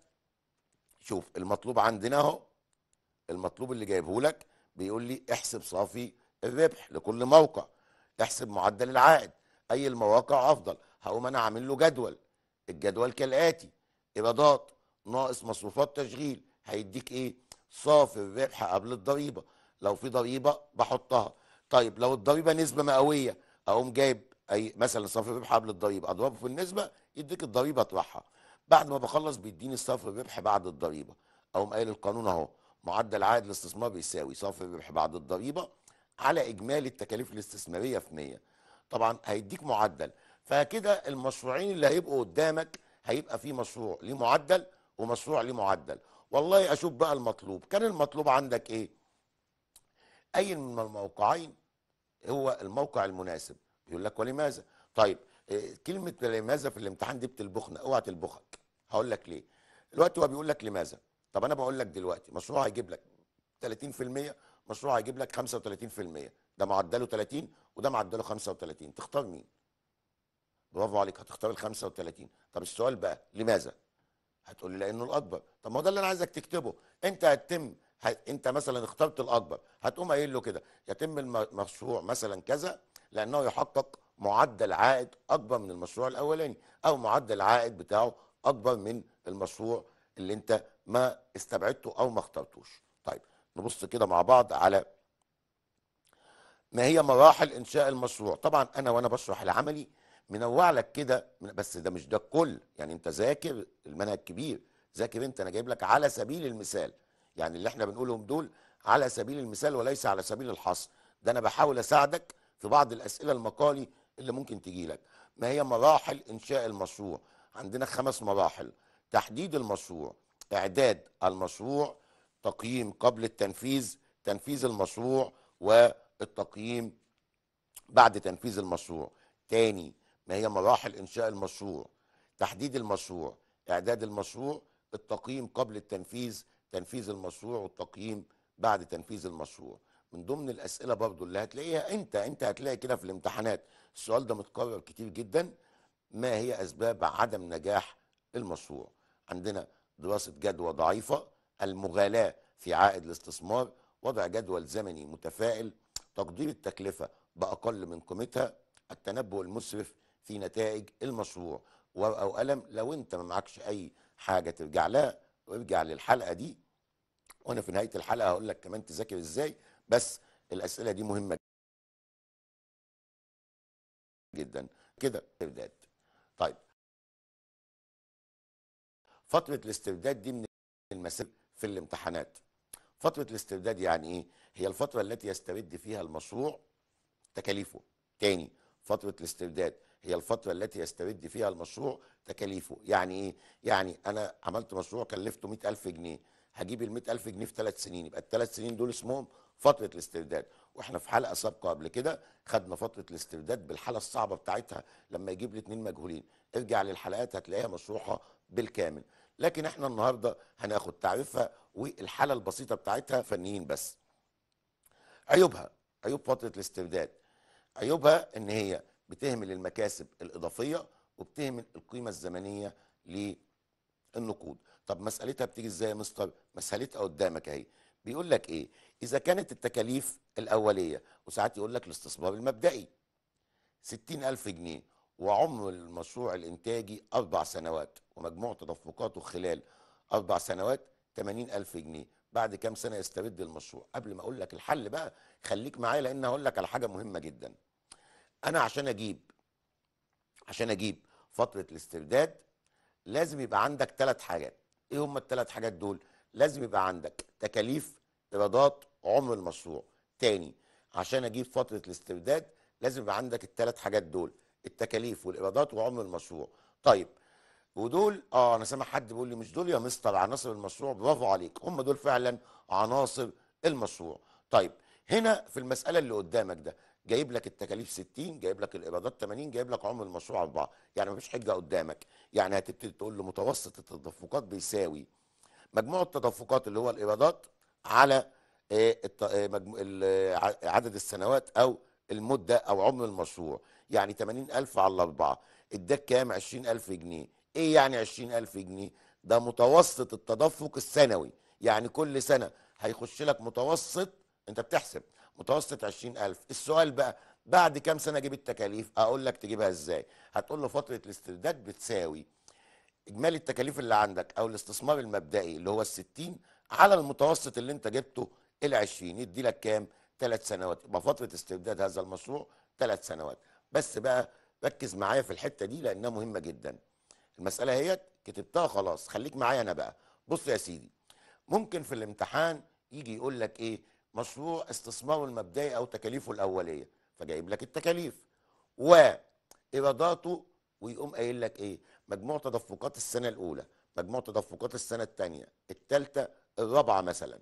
[SPEAKER 1] شوف المطلوب عندنا أهو المطلوب اللي جايبه لك بيقول لي احسب صافي الربح لكل موقع احسب معدل العائد أي المواقع أفضل هقوم أنا عامل له جدول الجدول كالآتي إيرادات ناقص مصروفات تشغيل هيديك إيه؟ صافي الربح قبل الضريبه لو في ضريبه بحطها طيب لو الضريبه نسبه مئويه اقوم جايب اي مثلا صافي الربح قبل الضريبه اضربه في النسبه يديك الضريبه اطرحها بعد ما بخلص بيديني صافي الربح بعد الضريبه اقوم قايل القانون اهو معدل عائد الاستثمار بيساوي صافي الربح بعد الضريبه على اجمالي التكاليف الاستثماريه في 100 طبعا هيديك معدل فكده المشروعين اللي هيبقوا قدامك هيبقى في مشروع ليه معدل ومشروع ليه معدل والله اشوف بقى المطلوب كان المطلوب عندك ايه اي من الموقعين هو الموقع المناسب يقول لك ولماذا طيب آه، كلمه لماذا في الامتحان دي بتلبخنا اوعى تلبخك هقول لك ليه دلوقتي هو بيقول لك لماذا طب انا بقول لك دلوقتي مشروع هيجيب لك 30% مشروع هيجيب لك 35% ده معدله 30 وده معدله 35 تختار مين برافو عليك هتختار ال 35 طب السؤال بقى لماذا هتقول لي لانه الاكبر طب ما هو ده اللي انا عايزك تكتبه انت هتتم ه... انت مثلا اخترت الاكبر هتقوم قايل له كده يتم المشروع مثلا كذا لانه يحقق معدل عائد اكبر من المشروع الاولاني او معدل العائد بتاعه اكبر من المشروع اللي انت ما استبعدته او ما اخترتوش طيب نبص كده مع بعض على ما هي مراحل انشاء المشروع طبعا انا وانا بشرح العملي منوع لك كده بس ده مش ده الكل يعني انت ذاكر المنهج كبير ذاكر انت انا جايب لك على سبيل المثال يعني اللي احنا بنقولهم دول على سبيل المثال وليس على سبيل الحصر ده انا بحاول اساعدك في بعض الاسئله المقالي اللي ممكن تجي لك ما هي مراحل انشاء المشروع عندنا خمس مراحل تحديد المشروع اعداد المشروع تقييم قبل التنفيذ تنفيذ المشروع والتقييم بعد تنفيذ المشروع تاني ما هي مراحل انشاء المشروع تحديد المشروع اعداد المشروع التقييم قبل التنفيذ تنفيذ المشروع والتقييم بعد تنفيذ المشروع من ضمن الاسئله برضو اللي هتلاقيها انت انت هتلاقي كده في الامتحانات السؤال ده متكرر كتير جدا ما هي اسباب عدم نجاح المشروع عندنا دراسه جدوى ضعيفه المغالاه في عائد الاستثمار وضع جدول زمني متفائل تقدير التكلفه باقل من قيمتها التنبؤ المسرف في نتائج المشروع ورقه وقلم لو انت ما معكش اي حاجه ترجع لها وارجع للحلقه دي وانا في نهايه الحلقه هقول لك كمان تذاكر ازاي بس الاسئله دي مهمه جدا كده استرداد طيب فتره الاسترداد دي من المسائل في الامتحانات فتره الاسترداد يعني ايه هي الفتره التي يسترد فيها المشروع تكاليفه تاني فتره الاسترداد هي الفترة التي يسترد فيها المشروع تكاليفه يعني إيه؟ يعني أنا عملت مشروع كلفته 100000 جنيه هجيب ال 100000 جنيه في ثلاث سنين يبقى الثلاث سنين دول اسمهم فترة الاسترداد واحنا في حلقة سابقة قبل كده خدنا فترة الاسترداد بالحالة الصعبة بتاعتها لما يجيب الاثنين مجهولين ارجع للحلقات هتلاقيها مشروحة بالكامل لكن احنا النهاردة هناخد تعريفها والحالة البسيطة بتاعتها فنيين بس عيوبها عيوب فترة الاسترداد عيوبها ان هي بتهمل المكاسب الاضافيه وبتهمل القيمه الزمنيه للنقود طب مسألتها بتيجي ازاي يا مستر مسألتها قدامك اهي بيقول لك ايه اذا كانت التكاليف الاوليه وساعات يقول لك الاستثمار المبدئي 60000 جنيه وعمر المشروع الانتاجي اربع سنوات ومجموع تدفقاته خلال اربع سنوات 80000 جنيه بعد كام سنه يسترد المشروع قبل ما اقول لك الحل بقى خليك معايا لان هقول لك على حاجه مهمه جدا انا عشان اجيب عشان اجيب فتره الاسترداد لازم يبقى عندك ثلاث حاجات ايه هم الثلاث حاجات دول لازم يبقى عندك تكاليف ايرادات عمر المشروع تاني عشان اجيب فتره الاسترداد لازم يبقى عندك الثلاث حاجات دول التكاليف والايرادات وعمر المشروع طيب ودول اه انا سامع حد بيقول لي مش دول يا مستر عناصر المشروع برافو عليك هم دول فعلا عناصر المشروع طيب هنا في المساله اللي قدامك ده جايب لك التكاليف 60 جايب لك الايرادات 80 جايب لك عمر المشروع 4 يعني مفيش حجه قدامك يعني هتبتدي تقول له متوسط التدفقات بيساوي مجموع التدفقات اللي هو الايرادات على آه، آه، آه، عدد السنوات او المده او عمر المشروع يعني 80000 على 4 اداك كام 20000 جنيه ايه يعني 20000 جنيه ده متوسط التدفق السنوي يعني كل سنه هيخش لك متوسط انت بتحسب متوسط 20000 السؤال بقى بعد كام سنه اجيب التكاليف اقول لك تجيبها ازاي هتقول له فتره الاسترداد بتساوي اجمالي التكاليف اللي عندك او الاستثمار المبدئي اللي هو ال60 على المتوسط اللي انت جبته ال20 يدي لك كام ثلاث سنوات يبقى فتره استرداد هذا المشروع ثلاث سنوات بس بقى ركز معايا في الحته دي لانها مهمه جدا المساله هي كتبتها خلاص خليك معايا انا بقى بص يا سيدي ممكن في الامتحان يجي يقول لك ايه مشروع استثماره المبدئي او تكاليفه الاوليه فجايب لك التكاليف وايراداته ويقوم قايل لك ايه مجموع تدفقات السنه الاولى مجموع تدفقات السنه الثانيه الثالثه الرابعه مثلا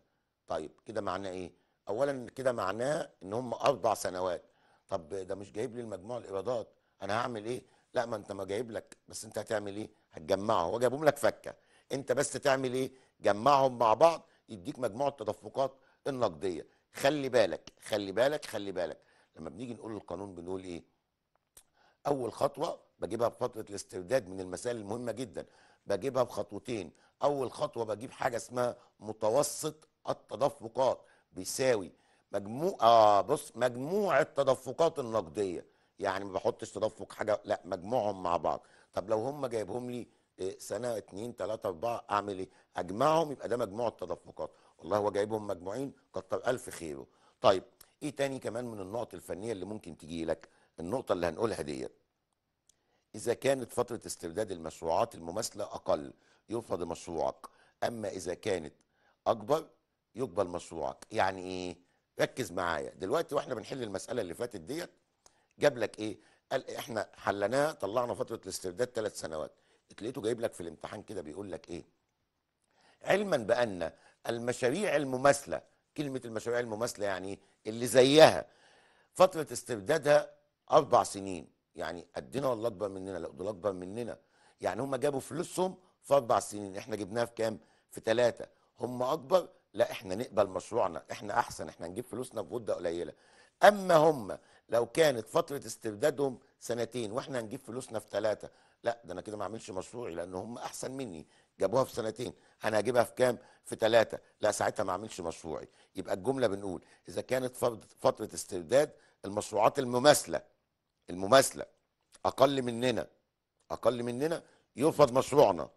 [SPEAKER 1] طيب كده معناه ايه اولا كده معناه ان هم اربع سنوات طب ده مش جايب لي المجموع الايرادات انا هعمل ايه لا ما انت ما جايب لك بس انت هتعمل ايه هتجمعه هو جايبهم لك فكه انت بس تعمل ايه جمعهم مع بعض يديك مجموع التدفقات النقديه خلي بالك خلي بالك خلي بالك لما بنيجي نقول القانون بنقول ايه اول خطوه بجيبها بخطوه الاسترداد من المسائل المهمه جدا بجيبها بخطوتين اول خطوه بجيب حاجه اسمها متوسط التدفقات بيساوي مجموع اه بص مجموع التدفقات النقديه يعني ما بحطش تدفق حاجه لا مجموعهم مع بعض طب لو هم جايبهم لي آه، سنه 2 3 4 اعمل ايه اجمعهم يبقى ده مجموع التدفقات والله هو جايبهم مجموعين كتر الف خيره طيب ايه تاني كمان من النقط الفنيه اللي ممكن تجي لك النقطه اللي هنقولها ديت اذا كانت فتره استرداد المشروعات المماثله اقل يرفض مشروعك اما اذا كانت اكبر يقبل مشروعك يعني ايه ركز معايا دلوقتي واحنا بنحل المساله اللي فاتت ديت جاب لك ايه قال احنا حلناها طلعنا فتره الاسترداد ثلاث سنوات تلاقيته جايب لك في الامتحان كده بيقول لك ايه علما بان المشاريع المماثله كلمه المشاريع المماثله يعني اللي زيها فتره استردادها اربع سنين يعني قدنا ولا اكبر مننا لا دول اكبر مننا يعني هم جابوا فلوسهم في اربع سنين احنا جبناها في كام في ثلاثه هم اكبر لا احنا نقبل مشروعنا احنا احسن احنا نجيب فلوسنا في مده قليله اما هم لو كانت فتره استردادهم سنتين واحنا هنجيب فلوسنا في ثلاثه لا ده انا كده ما اعملش مشروعي لان هم احسن مني جابوها في سنتين انا هجيبها في كام في ثلاثه لا ساعتها ما اعملش مشروعي يبقى الجمله بنقول اذا كانت فتره استرداد المشروعات المماثله المماثله اقل مننا اقل مننا يرفض مشروعنا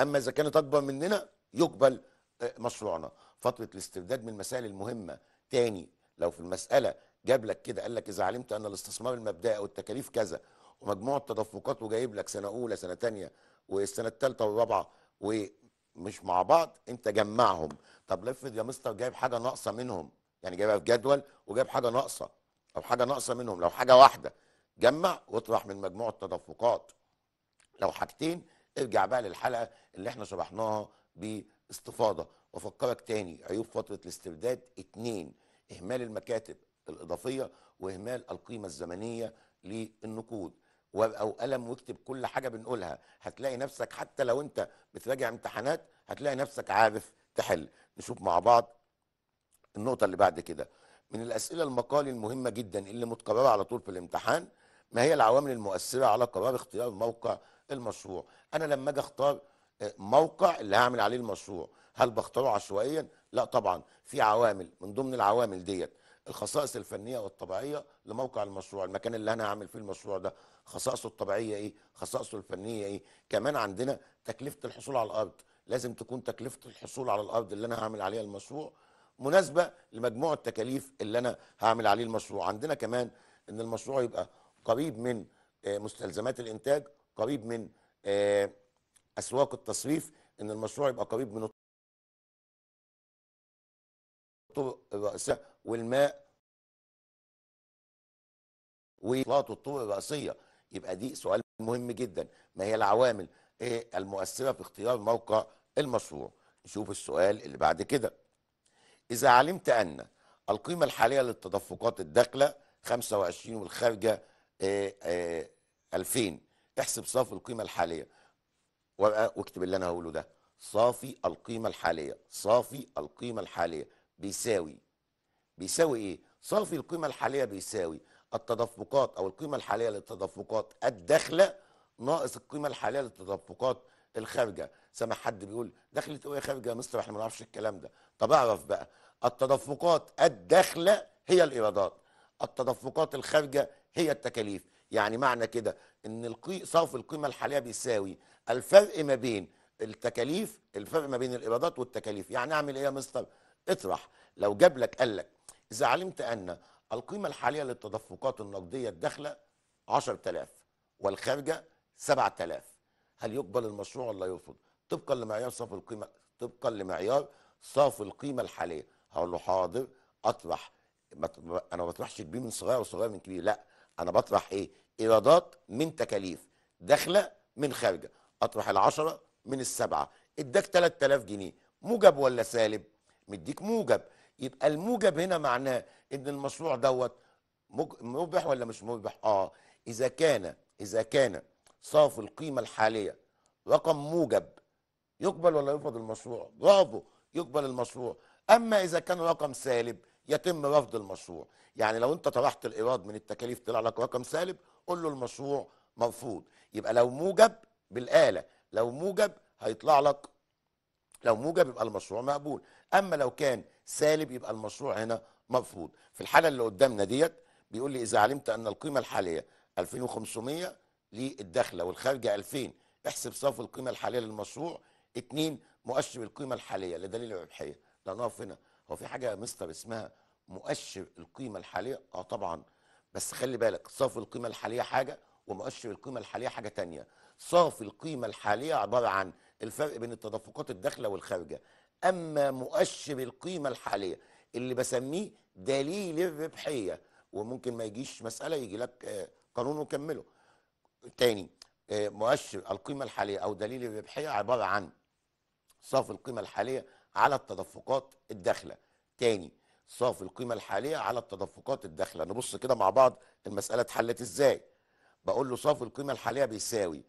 [SPEAKER 1] اما اذا كانت اكبر مننا يقبل آه، مشروعنا فتره الاسترداد من المسائل المهمه تاني لو في المساله جاب لك كده قال لك اذا علمت ان الاستثمار المبدئي او التكاليف كذا ومجموع التدفقات وجايب لك سنه اولى سنه ثانيه والسنه الثالثه والرابعه ومش مع بعض انت جمعهم طب لفت يا مستر جايب حاجه ناقصه منهم يعني جايبها في جدول وجايب حاجه ناقصه او حاجه ناقصه منهم لو حاجه واحده جمع واطرح من مجموع التدفقات لو حاجتين ارجع بقى للحلقه اللي احنا شرحناها باستفاضه وافكرك تاني عيوب فتره الاسترداد اتنين اهمال المكاتب الاضافيه واهمال القيمه الزمنيه للنقود وابقى وقلم واكتب كل حاجه بنقولها هتلاقي نفسك حتى لو انت بتراجع امتحانات هتلاقي نفسك عارف تحل نشوف مع بعض النقطه اللي بعد كده من الاسئله المقالي المهمه جدا اللي متكرره على طول في الامتحان ما هي العوامل المؤثره على قرار اختيار موقع المشروع انا لما اجي اختار آه، موقع اللي هعمل عليه المشروع هل بختاره عشوائيا لا طبعا في عوامل من ضمن العوامل ديت الخصائص الفنيه والطبيعيه لموقع المشروع المكان اللي انا هعمل فيه المشروع ده خصائصه الطبيعيه ايه خصائصه الفنيه ايه كمان عندنا تكلفه الحصول على الارض لازم تكون تكلفه الحصول على الارض اللي انا هعمل عليها المشروع مناسبه لمجموع التكاليف اللي انا هعمل عليه المشروع عندنا كمان ان المشروع يبقى قريب من آه، مستلزمات الانتاج قريب من آه، اسواق التصريف ان المشروع يبقى قريب من الطرق الرئيسيه والماء والطرق الرئيسيه يبقى دي سؤال مهم جدا ما هي العوامل ايه المؤثره في اختيار موقع المشروع نشوف السؤال اللي بعد كده اذا علمت ان القيمه الحاليه للتدفقات الداخله 25 والخارجه إيه إيه 2000 احسب صافي القيمه الحاليه واكتب اللي انا هقوله ده صافي القيمه الحاليه صافي القيمه الحاليه بيساوي بيساوي ايه صافي القيمه الحاليه بيساوي التدفقات او القيمه الحاليه للتدفقات الداخله ناقص القيمه الحاليه للتدفقات الخارجه سامع حد بيقول دخلت ايه خارجه يا مستر احنا ما نعرفش الكلام ده طب اعرف بقى التدفقات الداخله هي الايرادات التدفقات الخارجه هي التكاليف يعني معنى كده ان القي... صرف القيمه الحاليه بيساوي الفرق ما بين التكاليف الفرق ما بين الايرادات والتكاليف يعني اعمل ايه يا مستر اطرح لو جاب لك قال لك اذا علمت ان القيمة الحالية للتدفقات النقدية الداخلة 10000 والخارجة 7000 هل يقبل المشروع ولا يرفض طبقا لمعيار صافي القيمة طبقا لمعيار صافي القيمة الحالية هقول له حاضر أطرح أنا ما بطرحش كبير من صغير وصغير من كبير لا أنا بطرح إيه إيرادات من تكاليف داخلة من خارجة أطرح العشرة من السبعة اداك 3000 جنيه موجب ولا سالب مديك موجب يبقى الموجب هنا معناه ان المشروع دوت مبح ولا مش مبح اه اذا كان اذا كان صافي القيمه الحاليه رقم موجب يقبل ولا يرفض المشروع برافو يقبل المشروع اما اذا كان رقم سالب يتم رفض المشروع يعني لو انت طرحت الايراد من التكاليف طلع لك رقم سالب قول له المشروع مرفوض يبقى لو موجب بالاله لو موجب هيطلع لك لو موجب يبقى المشروع مقبول اما لو كان سالب يبقى المشروع هنا مرفوض في الحاله اللي قدامنا ديت بيقول لي اذا علمت ان القيمه الحاليه 2500 للدخله والخارجه 2000 احسب صافي القيمه الحاليه للمشروع 2 مؤشر القيمه الحاليه لدليل الربحيه لا نقف هنا هو في حاجه يا مستر اسمها مؤشر القيمه الحاليه اه طبعا بس خلي بالك صافي القيمه الحاليه حاجه ومؤشر القيمه الحاليه حاجه تانية صافي القيمه الحاليه عباره عن الفرق بين التدفقات الداخله والخارجه اما مؤشر القيمه الحاليه اللي بسميه دليل الربحيه وممكن ما يجيش مساله يجي لك آه، قانون وكمله تاني آه، مؤشر القيمه الحاليه او دليل الربحيه عباره عن صافي القيمه الحاليه على التدفقات الداخله تاني صافي القيمه الحاليه على التدفقات الداخله نبص كده مع بعض المساله اتحلت ازاي بقول له صافي القيمه الحاليه بيساوي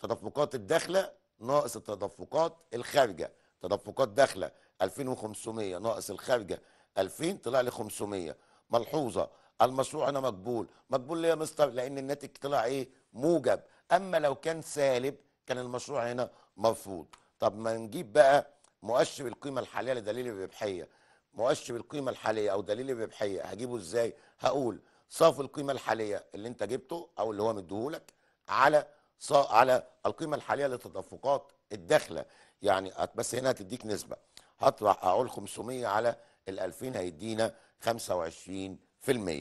[SPEAKER 1] تدفقات الداخله ناقص التدفقات الخارجه تدفقات داخله 2500 ناقص الخارجه 2000 طلع لي 500 ملحوظه المشروع هنا مقبول مقبول ليه يا مستر لان الناتج طلع ايه موجب اما لو كان سالب كان المشروع هنا مرفوض طب ما نجيب بقى مؤشر القيمه الحاليه لدليل الربحيه مؤشر القيمه الحاليه او دليل الربحيه هجيبه ازاي هقول صافي القيمه الحاليه اللي انت جبته او اللي هو مديهولك على على القيمه الحاليه للتدفقات الداخله يعني بس هنا هتديك نسبه هطرح اقول 500 على ال 2000 هيدينا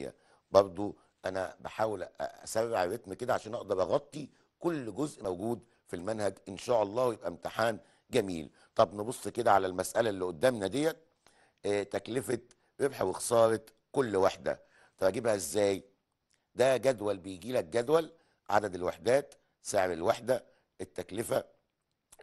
[SPEAKER 1] 25% برضو انا بحاول اسرع الريتم كده عشان اقدر اغطي كل جزء موجود في المنهج ان شاء الله ويبقى امتحان جميل طب نبص كده على المساله اللي قدامنا ديت آه، تكلفه ربح وخساره كل وحده طب اجيبها ازاي ده جدول بيجي لك جدول عدد الوحدات سعر الوحده التكلفه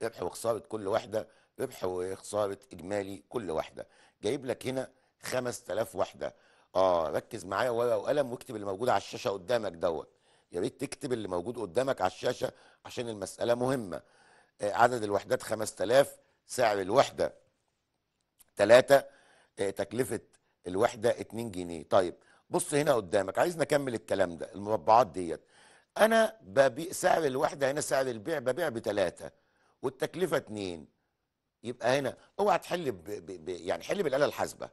[SPEAKER 1] ربح وخساره كل وحده ربح وخساره اجمالي كل وحده جايب لك هنا 5000 وحده اه ركز معايا ورقه وقلم واكتب اللي موجود على الشاشه قدامك دوت يا ريت تكتب اللي موجود قدامك على الشاشه عشان المساله مهمه آه عدد الوحدات 5000 سعر الوحده 3 آه تكلفه الوحده 2 جنيه طيب بص هنا قدامك عايزنا اكمل الكلام ده المربعات ديت انا ببيع سعر الوحده هنا سعر البيع ببيع بثلاثه والتكلفه اتنين يبقى هنا اوعى تحل ب... ب... ب... يعني حل بالاله الحاسبه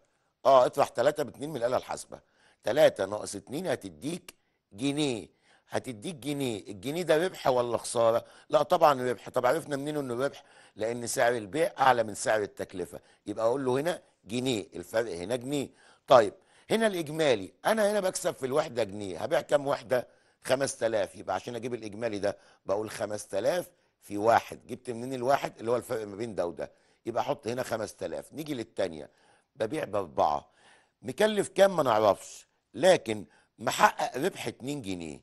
[SPEAKER 1] اه اطرح ثلاثه باتنين من الاله الحاسبه ثلاثه ناقص اتنين هتديك جنيه هتديك جنيه الجنيه ده ربح ولا خسارة لا طبعا ربح طب عرفنا منين انه ربح لان سعر البيع اعلى من سعر التكلفة يبقى اقول له هنا جنيه الفرق هنا جنيه طيب هنا الاجمالي انا هنا بكسب في الوحدة جنيه هبيع كام وحدة 5000 يبقى عشان اجيب الاجمالي ده بقول 5000 في واحد جبت منين الواحد اللي هو الفرق ما بين ده وده يبقى احط هنا 5000 نيجي للثانيه ببيع باربعه مكلف كام ما نعرفش لكن محقق ربح 2 جنيه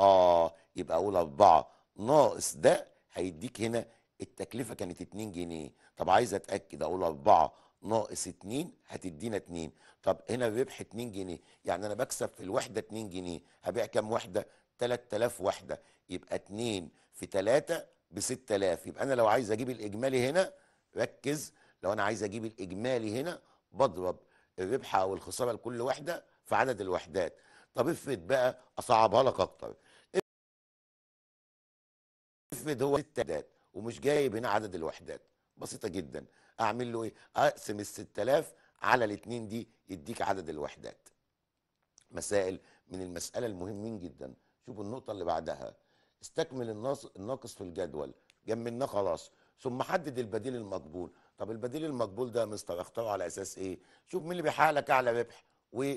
[SPEAKER 1] اه يبقى اقول اربعه ناقص ده هيديك هنا التكلفه كانت 2 جنيه طب عايز اتاكد اقول اربعه ناقص 2 هتدينا 2 طب هنا الربح 2 جنيه يعني انا بكسب في الوحده 2 جنيه هبيع كام وحده 3000 وحده يبقى 2 في 3 ب 6000 يبقى انا لو عايز اجيب الاجمالي هنا ركز لو انا عايز اجيب الاجمالي هنا بضرب الربح او الخساره لكل وحده في عدد الوحدات طب افرض بقى اصعبها لك اكتر افرض هو ست وحدات ومش جايب هنا عدد الوحدات بسيطه جدا اعمل له ايه اقسم ال 6000 على الاثنين دي يديك عدد الوحدات مسائل من المساله المهمين جدا شوفوا النقطه اللي بعدها استكمل الناقص في الجدول جمناه خلاص ثم حدد البديل المقبول طب البديل المقبول ده مستر اختاره على اساس ايه شوف مين اللي بيحقق لك اعلى ربح و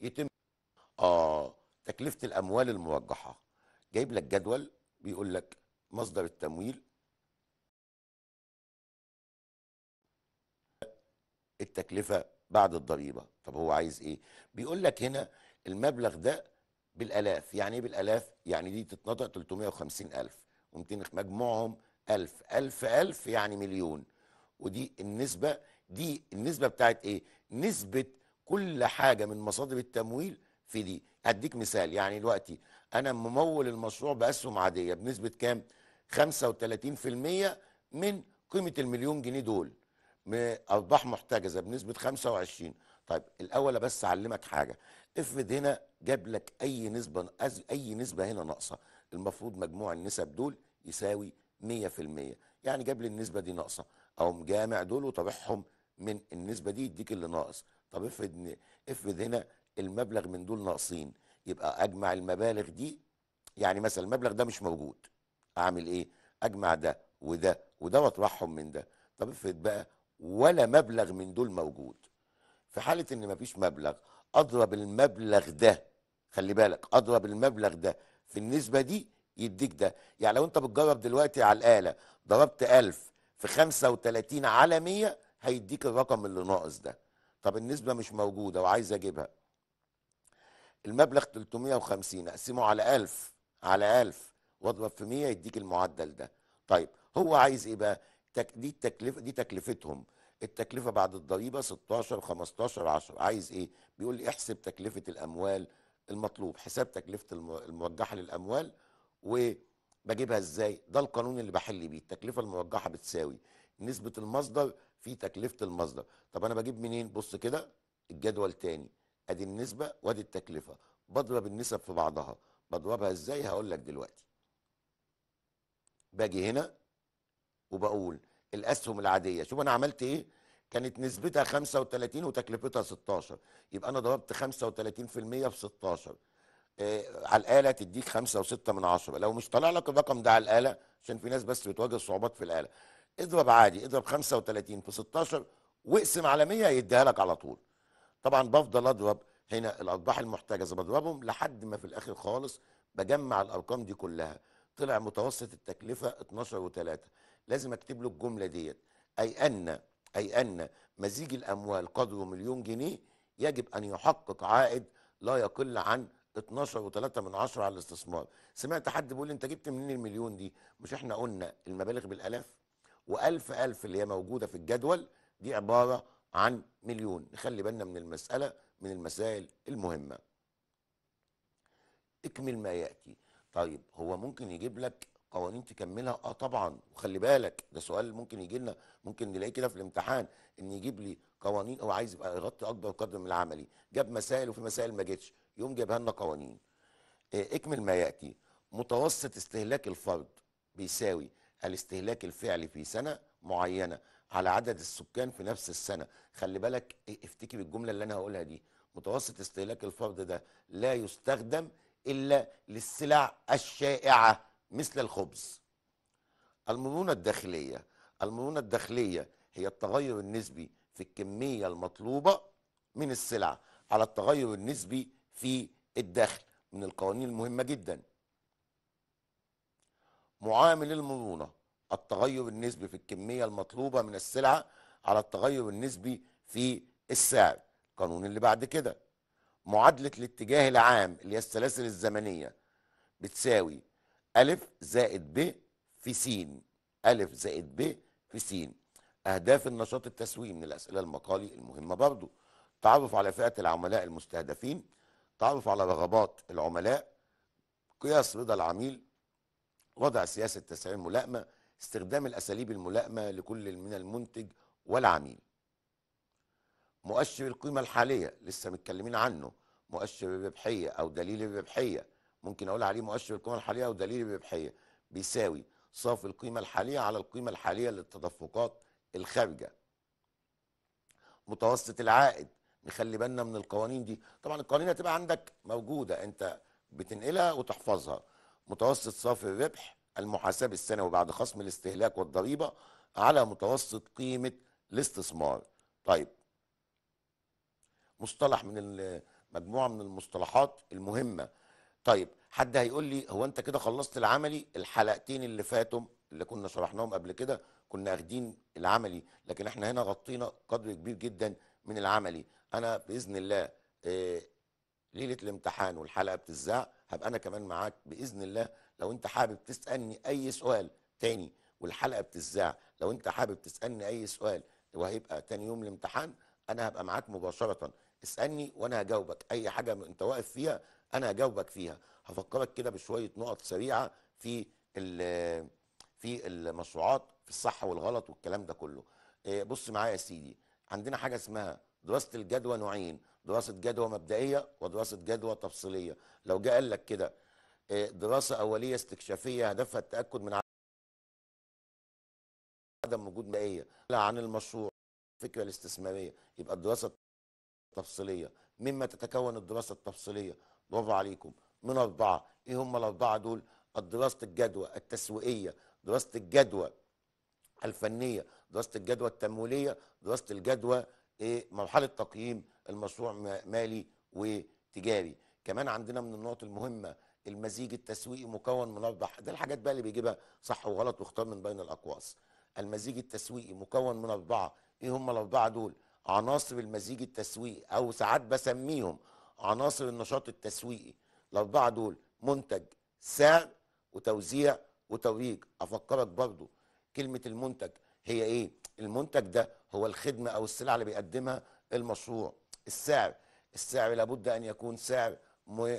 [SPEAKER 1] يتم اه تكلفه الاموال المرجحه جايب لك جدول بيقول لك مصدر التمويل التكلفه بعد الضريبه طب هو عايز ايه بيقول لك هنا المبلغ ده بالالاف يعني ايه بالالاف يعني دي تتنطق 350000 و مجموعهم 1000 1000 1000 يعني مليون ودي النسبه دي النسبه بتاعت ايه نسبه كل حاجه من مصادر التمويل في دي هديك مثال يعني دلوقتي انا ممول المشروع باسهم عاديه بنسبه كام 35% من قيمه المليون جنيه دول اصبح محتجزه بنسبه 25 طيب الاول بس اعلمك حاجه افرض هنا جاب لك اي نسبه اي نسبه هنا ناقصه المفروض مجموع النسب دول يساوي 100% يعني جاب لي النسبه دي ناقصه اقوم جامع دول وطابعهم من النسبه دي يديك اللي ناقص طب افرض افرض هنا المبلغ من دول ناقصين يبقى اجمع المبالغ دي يعني مثلا المبلغ ده مش موجود اعمل ايه اجمع ده وده وده واطرحهم من ده طب افرض بقى ولا مبلغ من دول موجود في حالة ان مفيش مبلغ اضرب المبلغ ده خلي بالك اضرب المبلغ ده في النسبة دي يديك ده يعني لو انت بتجرب دلوقتي على الآلة ضربت 1000 في 35 على 100 هيديك الرقم اللي ناقص ده طب النسبة مش موجودة وعايز اجيبها المبلغ 350 اقسمه على 1000 على 1000 واضرب في 100 يديك المعدل ده طيب هو عايز ايه بقى دي التكلفه دي تكلفتهم التكلفه بعد الضريبه 16 15 10 عايز ايه بيقول لي احسب تكلفه الاموال المطلوب حساب تكلفه الموجهه للاموال وبجيبها ازاي ده القانون اللي بحل بيه التكلفه الموجهه بتساوي نسبه المصدر في تكلفه المصدر طب انا بجيب منين بص كده الجدول تاني ادي النسبه وادي التكلفه بضرب النسب في بعضها بضربها ازاي هقول لك دلوقتي باجي هنا وبقول الاسهم العاديه شوف انا عملت ايه كانت نسبتها 35 وتكلفتها 16 يبقى انا ضربت 35% في 16 آه على الاله تديك 5 و6 من 10 لو مش طالع لك الرقم ده على الاله عشان في ناس بس بتواجه صعوبات في الاله اضرب عادي اضرب 35 في 16 واقسم على 100 يديها لك على طول طبعا بفضل اضرب هنا الارباح المحتجزه بضربهم لحد ما في الاخر خالص بجمع الارقام دي كلها طلع متوسط التكلفه 12 و3 لازم اكتب له الجمله ديت اي ان اي ان مزيج الاموال قدره مليون جنيه يجب ان يحقق عائد لا يقل عن 12 و3 من عشرة على الاستثمار سمعت حد بيقول انت جبت منين المليون دي مش احنا قلنا المبالغ بالالاف و1000 1000 اللي هي موجوده في الجدول دي عباره عن مليون نخلي بالنا من المساله من المسائل المهمه اكمل ما ياتي طيب هو ممكن يجيب لك قوانين تكملها اه طبعا وخلي بالك ده سؤال ممكن يجي لنا ممكن نلاقيه كده في الامتحان ان يجيب لي قوانين او عايز يبقى يغطي اكبر قدر من العملي جاب مسائل وفي مسائل ما جتش يقوم جايبها لنا قوانين آه، اكمل ما ياتي متوسط استهلاك الفرد بيساوي الاستهلاك الفعلي في سنه معينه على عدد السكان في نفس السنه خلي بالك إيه، افتكر الجمله اللي انا هقولها دي متوسط استهلاك الفرد ده لا يستخدم الا للسلع الشائعه مثل الخبز المرونة الداخلية المرونة الداخلية هي التغير النسبي في الكمية المطلوبة من السلع على التغير النسبي في الدخل من القوانين المهمة جدا معامل المرونة التغير النسبي في الكمية المطلوبة من السلعة على التغير النسبي في السعر القانون اللي بعد كده معادلة الاتجاه العام اللي هي السلاسل الزمنية بتساوي ألف زائد ب في س ألف زائد ب في س أهداف النشاط التسويقي من الأسئلة المقالي المهمة برضو تعرف على فئة العملاء المستهدفين تعرف على رغبات العملاء قياس رضا العميل وضع سياسة تسعير ملائمة استخدام الأساليب الملائمة لكل من المنتج والعميل مؤشر القيمة الحالية لسه متكلمين عنه مؤشر الربحية أو دليل الربحية ممكن اقول عليه مؤشر القيمه الحاليه او دليل الربحيه بيساوي صافي القيمه الحاليه على القيمه الحاليه للتدفقات الخارجه متوسط العائد نخلي بالنا من القوانين دي طبعا القوانين هتبقى عندك موجوده انت بتنقلها وتحفظها متوسط صافي الربح المحاسب السنوي بعد خصم الاستهلاك والضريبه على متوسط قيمه الاستثمار طيب مصطلح من مجموعه من المصطلحات المهمه طيب حد هيقول لي هو انت كده خلصت العملي الحلقتين اللي فاتوا اللي كنا شرحناهم قبل كده كنا اخدين العملي لكن احنا هنا غطينا قدر كبير جدا من العملي انا باذن الله آه، ليله الامتحان والحلقه بتذاع هبقى انا كمان معاك باذن الله لو انت حابب تسالني اي سؤال تاني والحلقه بتذاع لو انت حابب تسالني اي سؤال وهيبقى تاني يوم الامتحان انا هبقى معاك مباشره اسالني وانا هجاوبك اي حاجه انت واقف فيها انا هجاوبك فيها هفكرك كده بشويه نقط سريعه في في المشروعات في الصح والغلط والكلام ده كله آه، بص معايا يا سيدي عندنا حاجه اسمها دراسه الجدوى نوعين دراسه جدوى مبدئيه ودراسه جدوى تفصيليه لو جه قال لك كده آه، دراسه اوليه استكشافيه هدفها التاكد من عدم وجود مائيه لا عن المشروع الفكره الاستثماريه يبقى الدراسه التفصيليه مما تتكون الدراسه التفصيليه برافو عليكم من أربعة إيه هم الأربعة دول دراسة الجدوى التسويقية دراسة الجدوى الفنية دراسة الجدوى التمويلية دراسة الجدوى إيه مرحلة تقييم المشروع مالي وتجاري كمان عندنا من النقط المهمة المزيج التسويقي مكون من أربع ده الحاجات بقى اللي بيجيبها صح وغلط واختار من بين الأقواس المزيج التسويقي مكون من أربعة إيه هم الأربعة دول عناصر المزيج التسويقي أو ساعات بسميهم عناصر النشاط التسويقي الاربعه دول منتج سعر وتوزيع وترويج افكرك برضو كلمه المنتج هي ايه المنتج ده هو الخدمه او السلعه اللي بيقدمها المشروع السعر السعر لابد ان يكون سعر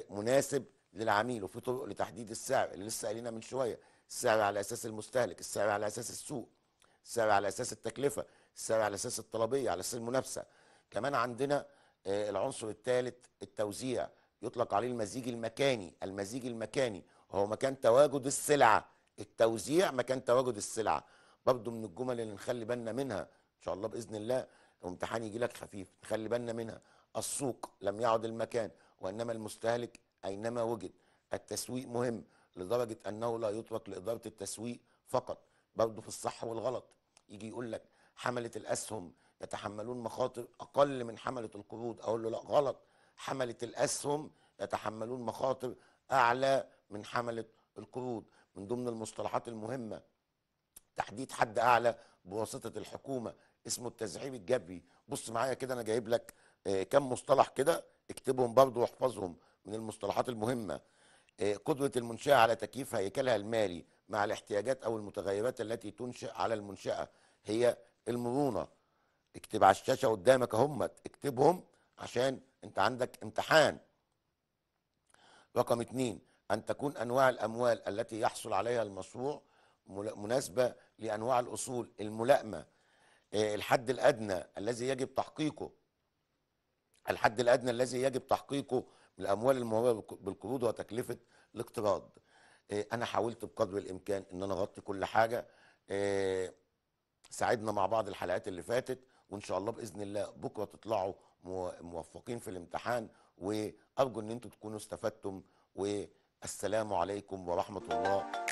[SPEAKER 1] مناسب للعميل وفي طرق لتحديد السعر اللي لسه قايلينها من شويه السعر على اساس المستهلك السعر على اساس السوق السعر على اساس التكلفه السعر على اساس الطلبيه على اساس المنافسه كمان عندنا آه، العنصر الثالث التوزيع يطلق عليه المزيج المكاني المزيج المكاني هو مكان تواجد السلعة التوزيع مكان تواجد السلعة برضو من الجمل اللي نخلي بالنا منها إن شاء الله بإذن الله الامتحان يجي لك خفيف نخلي بالنا منها السوق لم يعد المكان وإنما المستهلك أينما وجد التسويق مهم لدرجة أنه لا يترك لإدارة التسويق فقط برضو في الصح والغلط يجي يقول لك حملة الأسهم يتحملون مخاطر اقل من حمله القروض اقول له لا غلط حمله الاسهم يتحملون مخاطر اعلى من حمله القروض من ضمن المصطلحات المهمه تحديد حد اعلى بواسطه الحكومه اسمه التزعيم الجبري بص معايا كده انا جايب لك آه، كم مصطلح كده اكتبهم برضو واحفظهم من المصطلحات المهمه آه، قدره المنشاه على تكييف هيكلها المالي مع الاحتياجات او المتغيرات التي تنشئ على المنشاه هي المرونه اكتب على الشاشه قدامك اهمت اكتبهم عشان انت عندك امتحان رقم اتنين ان تكون انواع الاموال التي يحصل عليها المشروع مناسبه لانواع الاصول الملائمه آه، الحد الادنى الذي يجب تحقيقه الحد الادنى الذي يجب تحقيقه من الاموال بالقروض وتكلفه الاقتراض آه، انا حاولت بقدر الامكان ان انا اغطي كل حاجه آه، ساعدنا مع بعض الحلقات اللي فاتت وان شاء الله باذن الله بكره تطلعوا موفقين في الامتحان وارجو ان انتم تكونوا استفدتم والسلام عليكم ورحمه الله